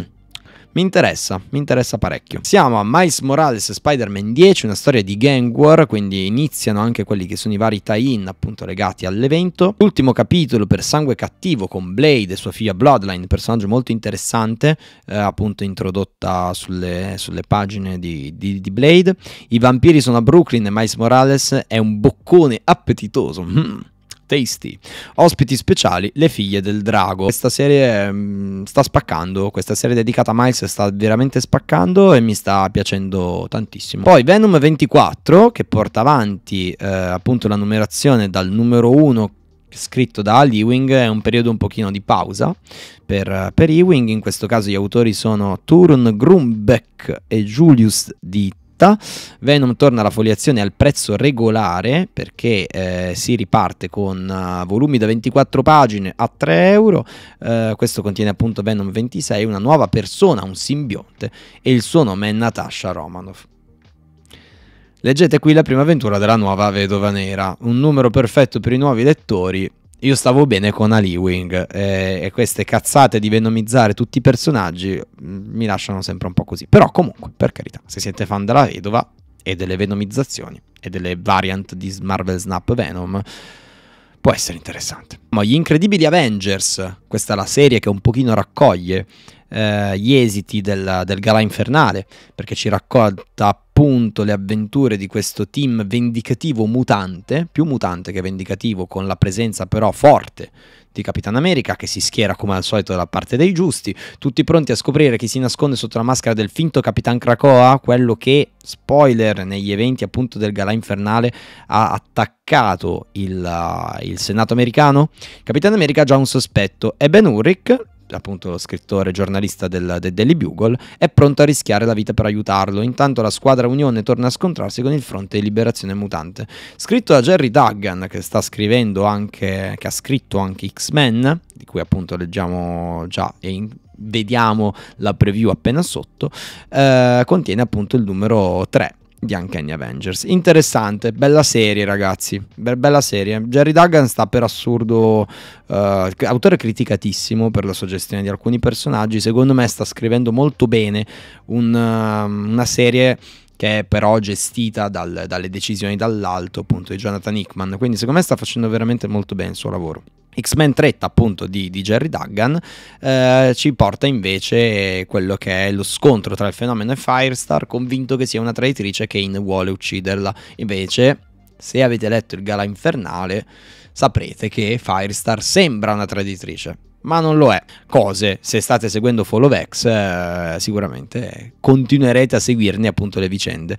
mi interessa, mi interessa parecchio. Siamo a Miles Morales Spider-Man 10, una storia di gang war, quindi iniziano anche quelli che sono i vari tie-in appunto legati all'evento. Ultimo capitolo per Sangue Cattivo con Blade e sua figlia Bloodline, personaggio molto interessante, eh, appunto introdotta sulle, sulle pagine di, di, di, Blade. I vampiri sono a Brooklyn e Miles Morales è un boccone appetitoso. Mm. Tasty. Ospiti speciali, le figlie del drago. Questa serie mh, mm, sta spaccando, questa serie dedicata a Miles sta veramente spaccando e mi sta piacendo tantissimo. Poi Venom 24 che porta avanti eh, appunto la numerazione dal numero 1 scritto da Ewing è un periodo un pochino di pausa per, per Ewing, in questo caso gli autori sono Turun Grumbeck e Julius di diretta. Venom torna alla foliazione al prezzo regolare perché eh, si riparte con uh, volumi da 24 pagine a 3 euro. Uh, questo contiene appunto Venom 26, una nuova persona, un simbionte e il suo nome è Natasha Romanov. Leggete qui la prima avventura della nuova vedova nera, un numero perfetto per i nuovi lettori io stavo bene con Ali Wing eh, e queste cazzate di venomizzare tutti i personaggi mm, mi lasciano sempre un po' così. Però comunque, per carità, se siete fan della vedova e delle venomizzazioni e delle variant di Marvel Snap Venom, può essere interessante. Ma gli incredibili Avengers, questa è la serie che un pochino raccoglie eh, gli esiti del, del gala infernale, perché ci racconta appunto le avventure di questo team vendicativo mutante, più mutante che vendicativo, con la presenza però forte di Capitan America che si schiera come al solito dalla parte dei giusti, tutti pronti a scoprire chi si nasconde sotto la maschera del finto Capitan Krakoa, quello che, spoiler, negli eventi appunto del Galà Infernale ha attaccato il, uh, il Senato americano. Capitan America ha già un sospetto, è Ben Urich, appunto lo scrittore giornalista del, del, Daily Bugle, è pronto a rischiare la vita per aiutarlo. Intanto la squadra Unione torna a scontrarsi con il fronte di liberazione mutante. Scritto da Jerry Duggan, che sta scrivendo anche, che ha scritto anche X-Men, di cui appunto leggiamo già e in, vediamo la preview appena sotto, eh, contiene appunto il numero 3 di Uncanny Avengers. Interessante, bella serie ragazzi, Be- bella serie. Jerry Duggan sta per assurdo, uh, autore criticatissimo per la sua gestione di alcuni personaggi, secondo me sta scrivendo molto bene un, uh, una serie che è però gestita dal, dalle decisioni dall'alto appunto di Jonathan Hickman, quindi secondo me sta facendo veramente molto bene il suo lavoro. X-Men 3, appunto, di, di Jerry Duggan, eh, ci porta invece quello che è lo scontro tra il fenomeno e Firestar, convinto che sia una traditrice che Kane vuole ucciderla. Invece, se avete letto il Gala Infernale, saprete che Firestar sembra una traditrice, ma non lo è. Cose, se state seguendo Follow Vex, eh, sicuramente continuerete a seguirne appunto le vicende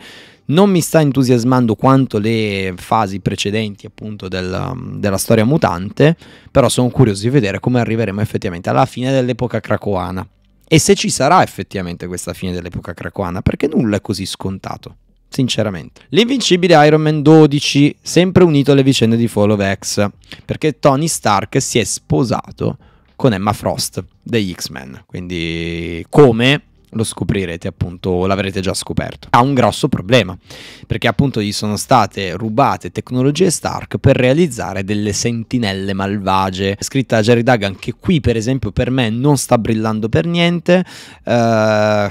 non mi sta entusiasmando quanto le fasi precedenti appunto del, um, della storia mutante, però sono curioso di vedere come arriveremo effettivamente alla fine dell'epoca cracoana. E se ci sarà effettivamente questa fine dell'epoca cracoana, perché nulla è così scontato sinceramente. L'invincibile Iron Man 12, sempre unito alle vicende di Fall of X, perché Tony Stark si è sposato con Emma Frost degli X-Men, quindi come lo scoprirete appunto, o l'avrete già scoperto. Ha un grosso problema, perché appunto gli sono state rubate tecnologie Stark per realizzare delle sentinelle malvagie. Scritta da Jerry Duggan, che qui per esempio per me non sta brillando per niente. Uh,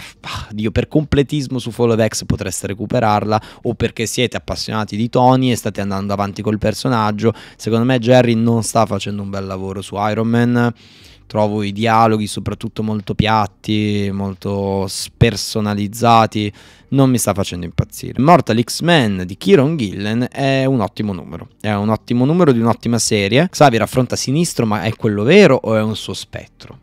Dio, per completismo su Fall of X potreste recuperarla, o perché siete appassionati di Tony e state andando avanti col personaggio. Secondo me Jerry non sta facendo un bel lavoro su Iron Man trovo i dialoghi soprattutto molto piatti, molto spersonalizzati, non mi sta facendo impazzire. Mortal X-Men di Kieron Gillen è un ottimo numero, è un ottimo numero di un'ottima serie. Xavier affronta sinistro, ma è quello vero o è un suo spettro?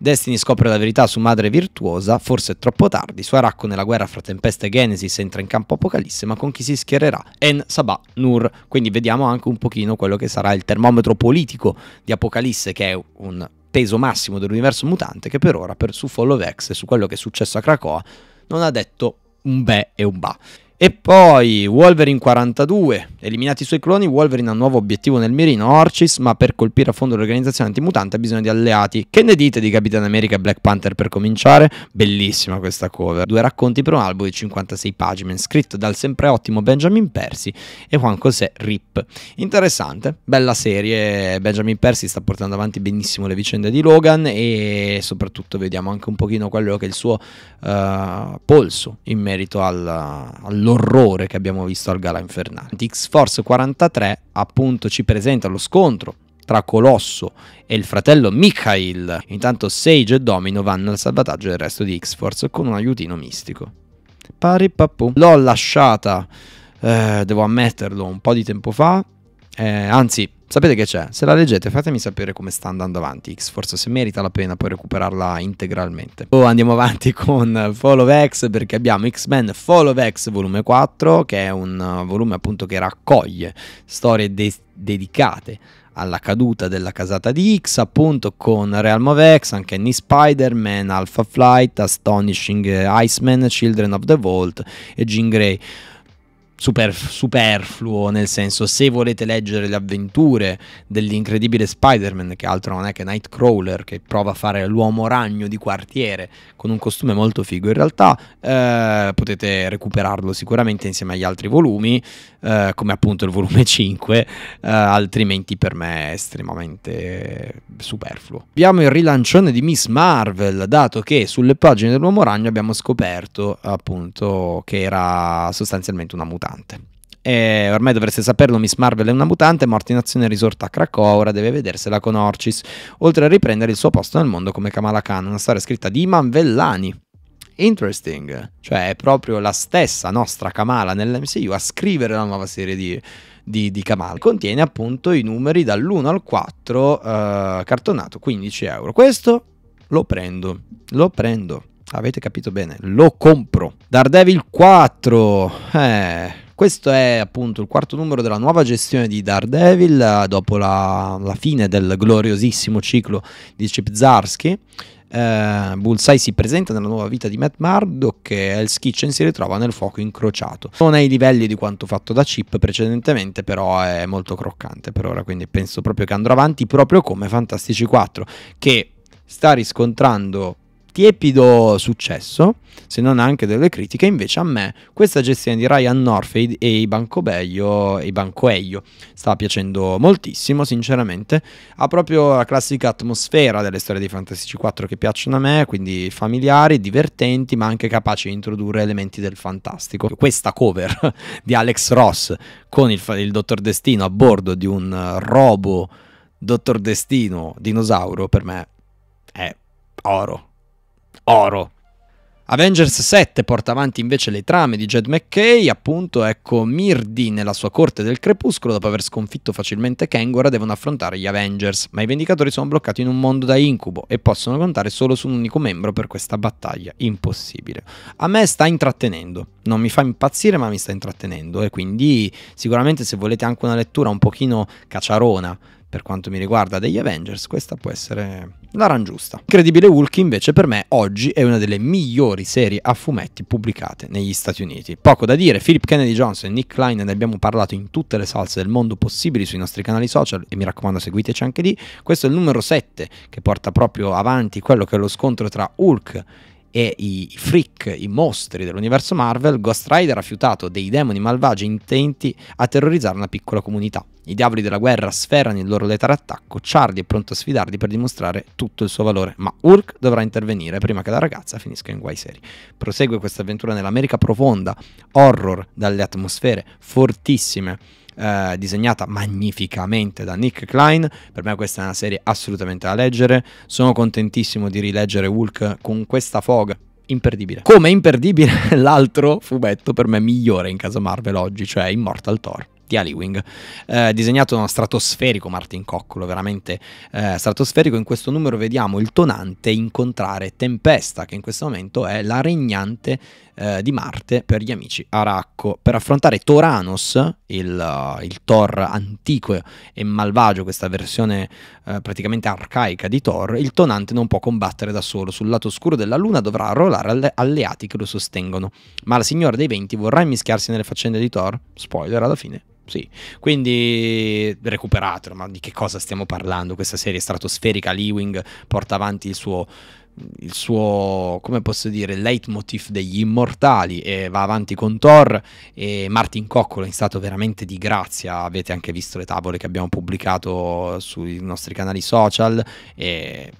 Destiny scopre la verità su Madre Virtuosa, forse è troppo tardi, su Aracco nella guerra fra Tempesta e Genesis entra in campo Apocalisse, ma con chi si schiererà? En Sabah Nur. Quindi vediamo anche un pochino quello che sarà il termometro politico di Apocalisse, che è un peso massimo dell'universo mutante che per ora per, su Follow X e su quello che è successo a Krakoa non ha detto un beh e un ba. E poi Wolverine 42, eliminati i suoi cloni, Wolverine ha un nuovo obiettivo nel mirino, Orcis, ma per colpire a fondo l'organizzazione antimutante ha bisogno di alleati. Che ne dite di Capitan America e Black Panther per cominciare? Bellissima questa cover. Due racconti per un albo di 56 pagine, scritto dal sempre ottimo Benjamin Percy e Juan José Rip. Interessante, bella serie, Benjamin Percy sta portando avanti benissimo le vicende di Logan e soprattutto vediamo anche un pochino quello che è il suo uh, polso in merito al, al l'orrore che abbiamo visto al Gala Infernale. X-Force 43 appunto ci presenta lo scontro tra Colosso e il fratello Mikhail. Intanto Sage e Domino vanno al salvataggio del resto di X-Force con un aiutino mistico. Pari papù. L'ho lasciata, eh, devo ammetterlo, un po' di tempo fa. Eh, anzi, Sapete che c'è? Se la leggete fatemi sapere come sta andando avanti X, forse se merita la pena poi recuperarla integralmente. O oh, andiamo avanti (laughs) con Fall of X perché abbiamo X-Men Fall of X volume 4 che è un uh, volume appunto che raccoglie storie de- dedicate alla caduta della casata di X, appunto con Realm of X, anche Uncanny Spider-Man, Alpha Flight, Astonishing Iceman, Children of the Vault e Jean Grey super, superfluo, nel senso se volete leggere le avventure dell'incredibile Spider-Man, che altro non è che Nightcrawler, che prova a fare l'uomo ragno di quartiere con un costume molto figo in realtà, eh, potete recuperarlo sicuramente insieme agli altri volumi, eh, come appunto il volume 5, (laughs) eh, altrimenti per me è estremamente superfluo. Abbiamo il rilancione di Miss Marvel, dato che sulle pagine dell'uomo ragno abbiamo scoperto appunto che era sostanzialmente una mutante mutante. E ormai dovreste saperlo, Miss Marvel è una mutante, morta in azione risorta a Krakow, ora deve vedersela con Orcis, oltre a riprendere il suo posto nel mondo come Kamala Khan, una storia scritta di Iman Vellani. Interesting, cioè è proprio la stessa nostra Kamala nell'MCU a scrivere la nuova serie di, di, di Kamala. Contiene appunto i numeri dall'1 al 4, eh, cartonato 15 euro. Questo lo prendo, lo prendo. Avete capito bene, lo compro. Daredevil 4. Eh, questo è appunto il quarto numero della nuova gestione di Daredevil eh, dopo la, la fine del gloriosissimo ciclo di Chip Zarsky. Eh, Bullseye si presenta nella nuova vita di Matt Murdock e Hell's Kitchen si ritrova nel fuoco incrociato. Non ai livelli di quanto fatto da Chip precedentemente, però è molto croccante per ora, quindi penso proprio che andrà avanti proprio come Fantastici 4, che sta riscontrando tiepido successo, se non anche delle critiche, invece a me questa gestione di Ryan Norfade e i Banco Ibancoeglio sta piacendo moltissimo, sinceramente. Ha proprio la classica atmosfera delle storie di Fantasy 4 che piacciono a me, quindi familiari, divertenti, ma anche capaci di introdurre elementi del fantastico. Questa cover (laughs) di Alex Ross con il, il Dottor Destino a bordo di un robo Dottor Destino dinosauro per me è oro oro. Avengers 7 porta avanti invece le trame di Jed McKay, appunto ecco Mirdi nella sua corte del crepuscolo dopo aver sconfitto facilmente Kang ora devono affrontare gli Avengers, ma i Vendicatori sono bloccati in un mondo da incubo e possono contare solo su un unico membro per questa battaglia impossibile. A me sta intrattenendo, non mi fa impazzire ma mi sta intrattenendo e quindi sicuramente se volete anche una lettura un pochino cacciarona per quanto mi riguarda degli Avengers, questa può essere la run giusta. Incredibile Hulk invece per me oggi è una delle migliori serie a fumetti pubblicate negli Stati Uniti. Poco da dire, Philip Kennedy Johnson e Nick Klein ne abbiamo parlato in tutte le salse del mondo possibili sui nostri canali social e mi raccomando seguiteci anche lì. Questo è il numero 7 che porta proprio avanti quello che è lo scontro tra Hulk e e i freak, i mostri dell'universo Marvel, Ghost Rider ha fiutato dei demoni malvagi intenti a terrorizzare una piccola comunità. I diavoli della guerra sferano il loro letale attacco, Charlie è pronto a sfidarli per dimostrare tutto il suo valore, ma Hulk dovrà intervenire prima che la ragazza finisca in guai seri. Prosegue questa avventura nell'America profonda, horror dalle atmosfere fortissime eh, disegnata magnificamente da Nick Klein. Per me questa è una serie assolutamente da leggere. Sono contentissimo di rileggere Hulk con questa foga imperdibile. Come imperdibile (laughs) l'altro fumetto per me migliore in casa Marvel oggi, cioè Immortal Thor di Aliwing, eh, disegnato da uno stratosferico Martin Coccolo, veramente eh, stratosferico. In questo numero vediamo il tonante incontrare Tempesta, che in questo momento è la regnante eh, di Marte per gli amici Aracco, per affrontare Toranos, il, uh, il Thor antico e malvagio, questa versione uh, praticamente arcaica di Thor, il tonante non può combattere da solo, sul lato oscuro della Luna dovrà arruolare alle- alleati che lo sostengono, ma la signora dei venti vorrà immischiarsi nelle faccende di Thor? Spoiler alla fine, sì. Quindi recuperatelo, ma di che cosa stiamo parlando? Questa serie stratosferica, Lewing porta avanti il suo il suo, come posso dire, leitmotiv degli immortali e va avanti con Thor e Martin Coccolo è stato veramente di grazia, avete anche visto le tavole che abbiamo pubblicato sui nostri canali social e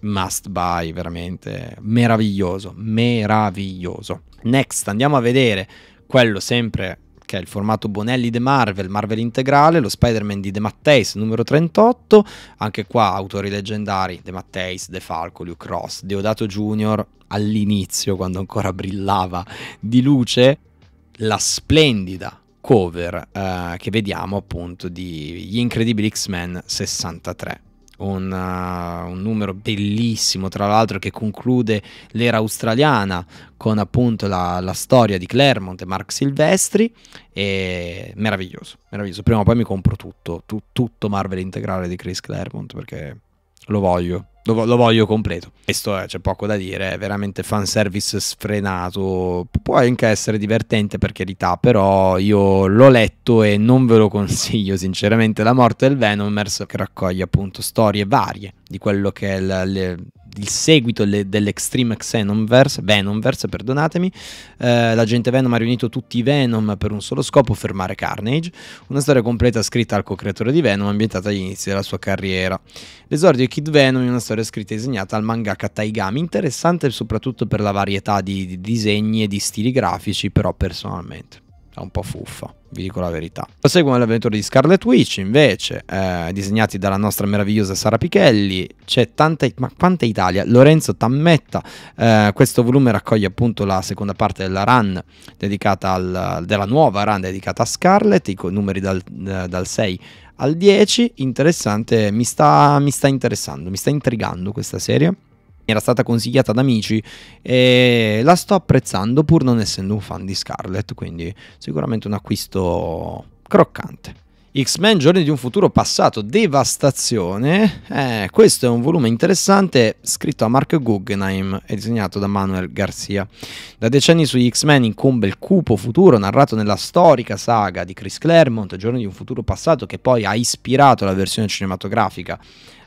must buy veramente meraviglioso, meraviglioso. Next andiamo a vedere quello sempre che è il formato Bonelli The Marvel, Marvel integrale, lo Spider-Man di De Matteis numero 38, anche qua autori leggendari, De Matteis, De Falco, Luke Ross, Deodato Jr. all'inizio, quando ancora brillava di luce, la splendida cover eh, che vediamo appunto di Gli Incredibili X-Men 63 una, uh, un numero bellissimo, tra l'altro, che conclude l'era australiana con appunto la, la, storia di Claremont e Mark Silvestri. E meraviglioso, meraviglioso. Prima o poi mi compro tutto, tu, tutto Marvel integrale di Chris Claremont perché lo voglio lo, lo, voglio completo. Questo eh, c'è poco da dire, è veramente fanservice sfrenato. Può anche essere divertente per carità, però io l'ho letto e non ve lo (laughs) consiglio sinceramente. La morte del Venomers che raccoglie appunto storie varie di quello che è il il seguito le, dell'Extreme Xenomverse, Venomverse, perdonatemi, eh, l'agente Venom ha riunito tutti i Venom per un solo scopo, fermare Carnage, una storia completa scritta al co-creatore di Venom ambientata agli inizi della sua carriera. L'esordio di Kid Venom è una storia scritta e disegnata al mangaka Taigami, interessante soprattutto per la varietà di, di disegni e di stili grafici, però personalmente è un po' fuffa, vi dico la verità. Proseguono le avventure di Scarlet Witch, invece, eh, disegnati dalla nostra meravigliosa Sara Pichelli. C'è tanta, ma quanta Italia, Lorenzo Tammetta. Eh, questo volume raccoglie appunto la seconda parte della run dedicata al, della nuova run dedicata a Scarlet, i numeri dal, eh, dal 6 al 10. Interessante, mi sta, mi sta interessando, mi sta intrigando questa serie mi era stata consigliata da amici e la sto apprezzando pur non essendo un fan di Scarlet, quindi sicuramente un acquisto croccante. X-Men Giorni di un futuro passato, Devastazione, eh, questo è un volume interessante scritto a Mark Guggenheim e disegnato da Manuel Garcia. Da decenni sugli X-Men incombe il cupo futuro narrato nella storica saga di Chris Claremont, Giorni di un futuro passato, che poi ha ispirato la versione cinematografica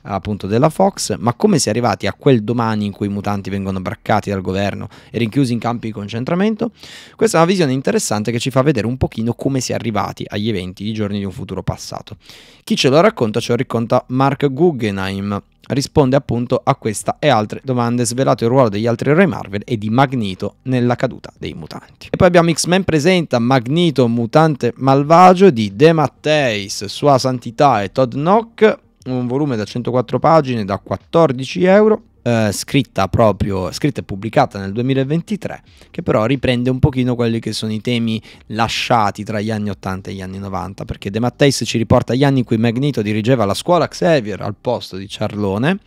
appunto della Fox, ma come si è arrivati a quel domani in cui i mutanti vengono braccati dal governo e rinchiusi in campi di concentramento? Questa è una visione interessante che ci fa vedere un pochino come si è arrivati agli eventi i giorni di un futuro passato. Chi ce lo racconta ce lo racconta Mark Guggenheim, risponde appunto a questa e altre domande, svelato il ruolo degli altri eroi Marvel e di Magneto nella caduta dei mutanti. E poi abbiamo X-Men presenta Magneto mutante malvagio di De Matteis, Sua Santità e Todd Nock un volume da 104 pagine da 14 euro eh, scritta proprio, scritta e pubblicata nel 2023, che però riprende un pochino quelli che sono i temi lasciati tra gli anni 80 e gli anni 90, perché De Matteis ci riporta gli anni in cui Magneto dirigeva la scuola Xavier al posto di Charlone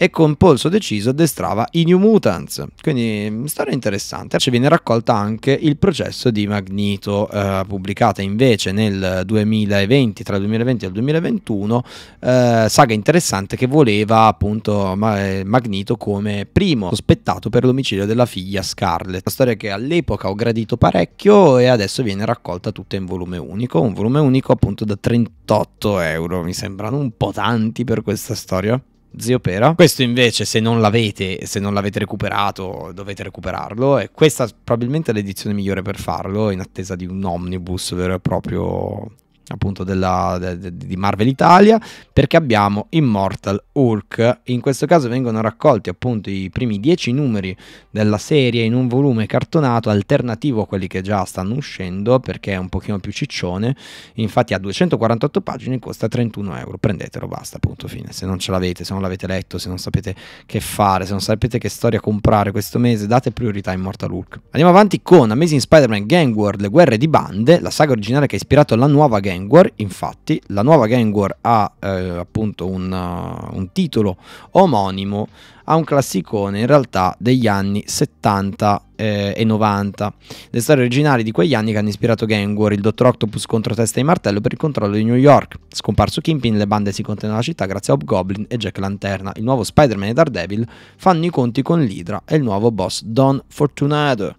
e con polso deciso addestrava i New Mutants. Quindi mm, storia interessante. Ci viene raccolta anche il processo di Magneto, eh, pubblicata invece nel 2020, tra il 2020 e il 2021, eh, saga interessante che voleva appunto eh, Magneto definito come primo sospettato per l'omicidio della figlia Scarlett. Una storia che all'epoca ho gradito parecchio e adesso viene raccolta tutta in volume unico, un volume unico appunto da 38 euro, mi sembrano un po' tanti per questa storia. Zio Pera. Questo invece, se non l'avete, se non l'avete recuperato, dovete recuperarlo. E questa probabilmente è l'edizione migliore per farlo, in attesa di un omnibus vero e proprio appunto della, de, de, di Marvel Italia perché abbiamo Immortal Hulk in questo caso vengono raccolti appunto i primi dieci numeri della serie in un volume cartonato alternativo a quelli che già stanno uscendo perché è un pochino più ciccione infatti ha 248 pagine e costa 31 euro prendetelo basta punto fine se non ce l'avete se non l'avete letto se non sapete che fare se non sapete che storia comprare questo mese date priorità a Immortal Hulk andiamo avanti con Amazing Spider-Man Gang World le guerre di bande la saga originale che ha ispirato la nuova Gang Gang War, infatti, la nuova Gang War ha eh, appunto un, uh, un, titolo omonimo a un classicone in realtà degli anni 70 eh, e 90. Le storie originali di quegli anni che hanno ispirato Gang War, il Dottor Octopus contro Testa e Martello per il controllo di New York. Scomparso Kingpin, le bande si contendono la città grazie a Hobgoblin e Jack Lanterna. Il nuovo Spider-Man e Daredevil fanno i conti con l'Hydra e il nuovo boss Don Fortunato.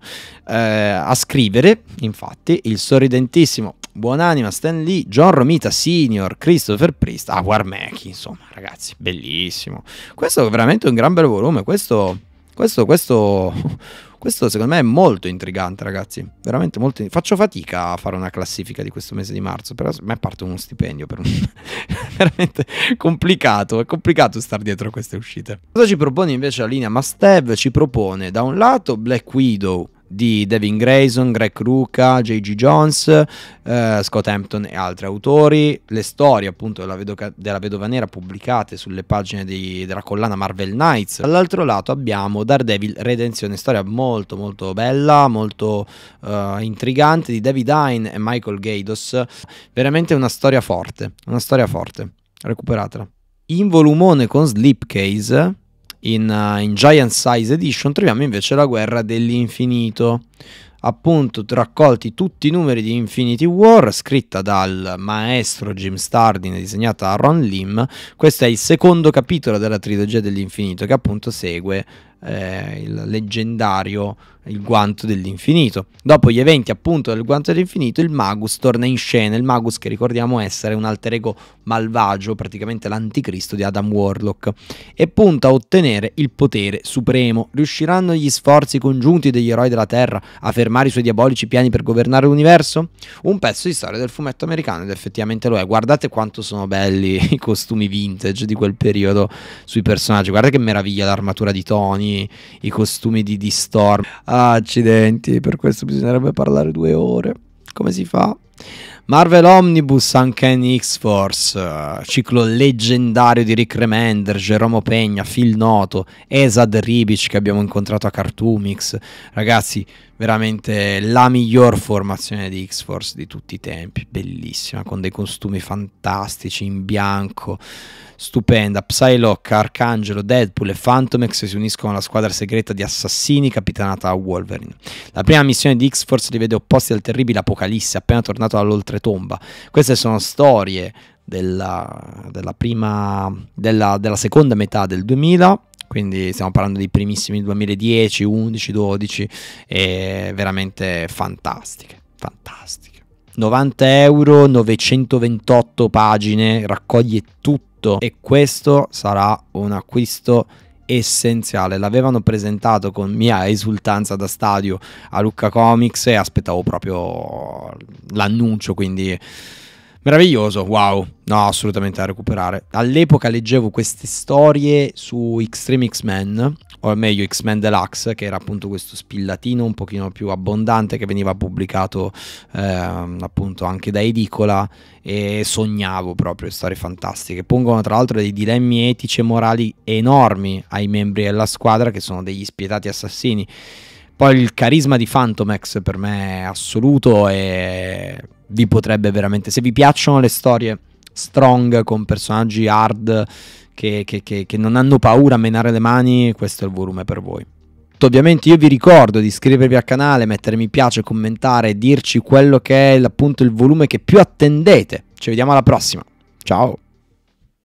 Eh, a scrivere, infatti, il sorridentissimo Buonanima, Stan Lee, John Romita Senior, Christopher Priest, ah, Warmecki, insomma, ragazzi, bellissimo. Questo è veramente un gran bel volume, questo, questo, questo, (laughs) questo secondo me è molto intrigante, ragazzi, veramente molto. Faccio fatica a fare una classifica di questo mese di marzo, però a me parte uno stipendio, per... (laughs) veramente complicato, è complicato stare dietro a queste uscite. Cosa ci propone invece la linea Mastev? Ci propone da un lato Black Widow, di Devin Grayson, Greg Ruca, J.G. Jones, eh, Scott Hampton e altri autori, le storie appunto della, vedoca- della vedova nera pubblicate sulle pagine di- della collana Marvel Knights. Dall'altro lato abbiamo Daredevil Redenzione, storia molto molto bella, molto eh, intrigante di David Hine e Michael Gaydos, veramente una storia forte, una storia forte, recuperatela. In volumone con Slipcase in, uh, in Giant Size Edition troviamo invece la guerra dell'infinito appunto raccolti tutti i numeri di Infinity War scritta dal maestro Jim Stardin e disegnata da Ron Lim questo è il secondo capitolo della trilogia dell'infinito che appunto segue eh, il leggendario il guanto dell'infinito. Dopo gli eventi appunto del guanto dell'infinito, il Magus torna in scena, il Magus che ricordiamo essere un alter ego malvagio, praticamente l'anticristo di Adam Warlock, e punta a ottenere il potere supremo. Riusciranno gli sforzi congiunti degli eroi della Terra a fermare i suoi diabolici piani per governare l'universo? Un pezzo di storia del fumetto americano ed effettivamente lo è. Guardate quanto sono belli (laughs) i costumi vintage di quel periodo sui personaggi, guardate che meraviglia l'armatura di Tony, i costumi di, di Storm. Accidenti, per questo bisognerebbe parlare due ore. Come si fa? Marvel Omnibus, Uncanny X-Force, uh, ciclo leggendario di Rick Remender, Geramo Pegna, Phil Noto, Esad Ribic che abbiamo incontrato a Cartoomix. Ragazzi, veramente la miglior formazione di X-Force di tutti i tempi, bellissima, con dei costumi fantastici in bianco, stupenda. Psylocke, Arcangelo, Deadpool e Phantomex si uniscono alla squadra segreta di assassini capitanata a Wolverine. La prima missione di X-Force li vede opposti al terribile Apocalisse, appena tornato dall'oltre l'oltretomba. Queste sono storie della, della, prima, della, della seconda metà del 2000 quindi stiamo parlando dei primissimi 2010, 11, 12, e veramente fantastiche, fantastiche. 90 euro, 928 pagine, raccoglie tutto e questo sarà un acquisto essenziale. L'avevano presentato con mia esultanza da stadio a Lucca Comics e aspettavo proprio l'annuncio, quindi Meraviglioso, wow. No, assolutamente da recuperare. All'epoca leggevo queste storie su Extreme X-Men, o meglio X-Men Deluxe, che era appunto questo spillatino un pochino più abbondante che veniva pubblicato eh, appunto anche da edicola e sognavo proprio storie fantastiche. Pongono tra l'altro dei dilemmi etici e morali enormi ai membri della squadra che sono degli spietati assassini. Poi il carisma di Phantomex per me è assoluto e vi potrebbe veramente... Se vi piacciono le storie strong con personaggi hard che, che, che, che non hanno paura a menare le mani, questo è il volume per voi. Ovviamente io vi ricordo di iscrivervi al canale, mettere mi piace, commentare, dirci quello che è appunto il volume che più attendete. Ci vediamo alla prossima. Ciao!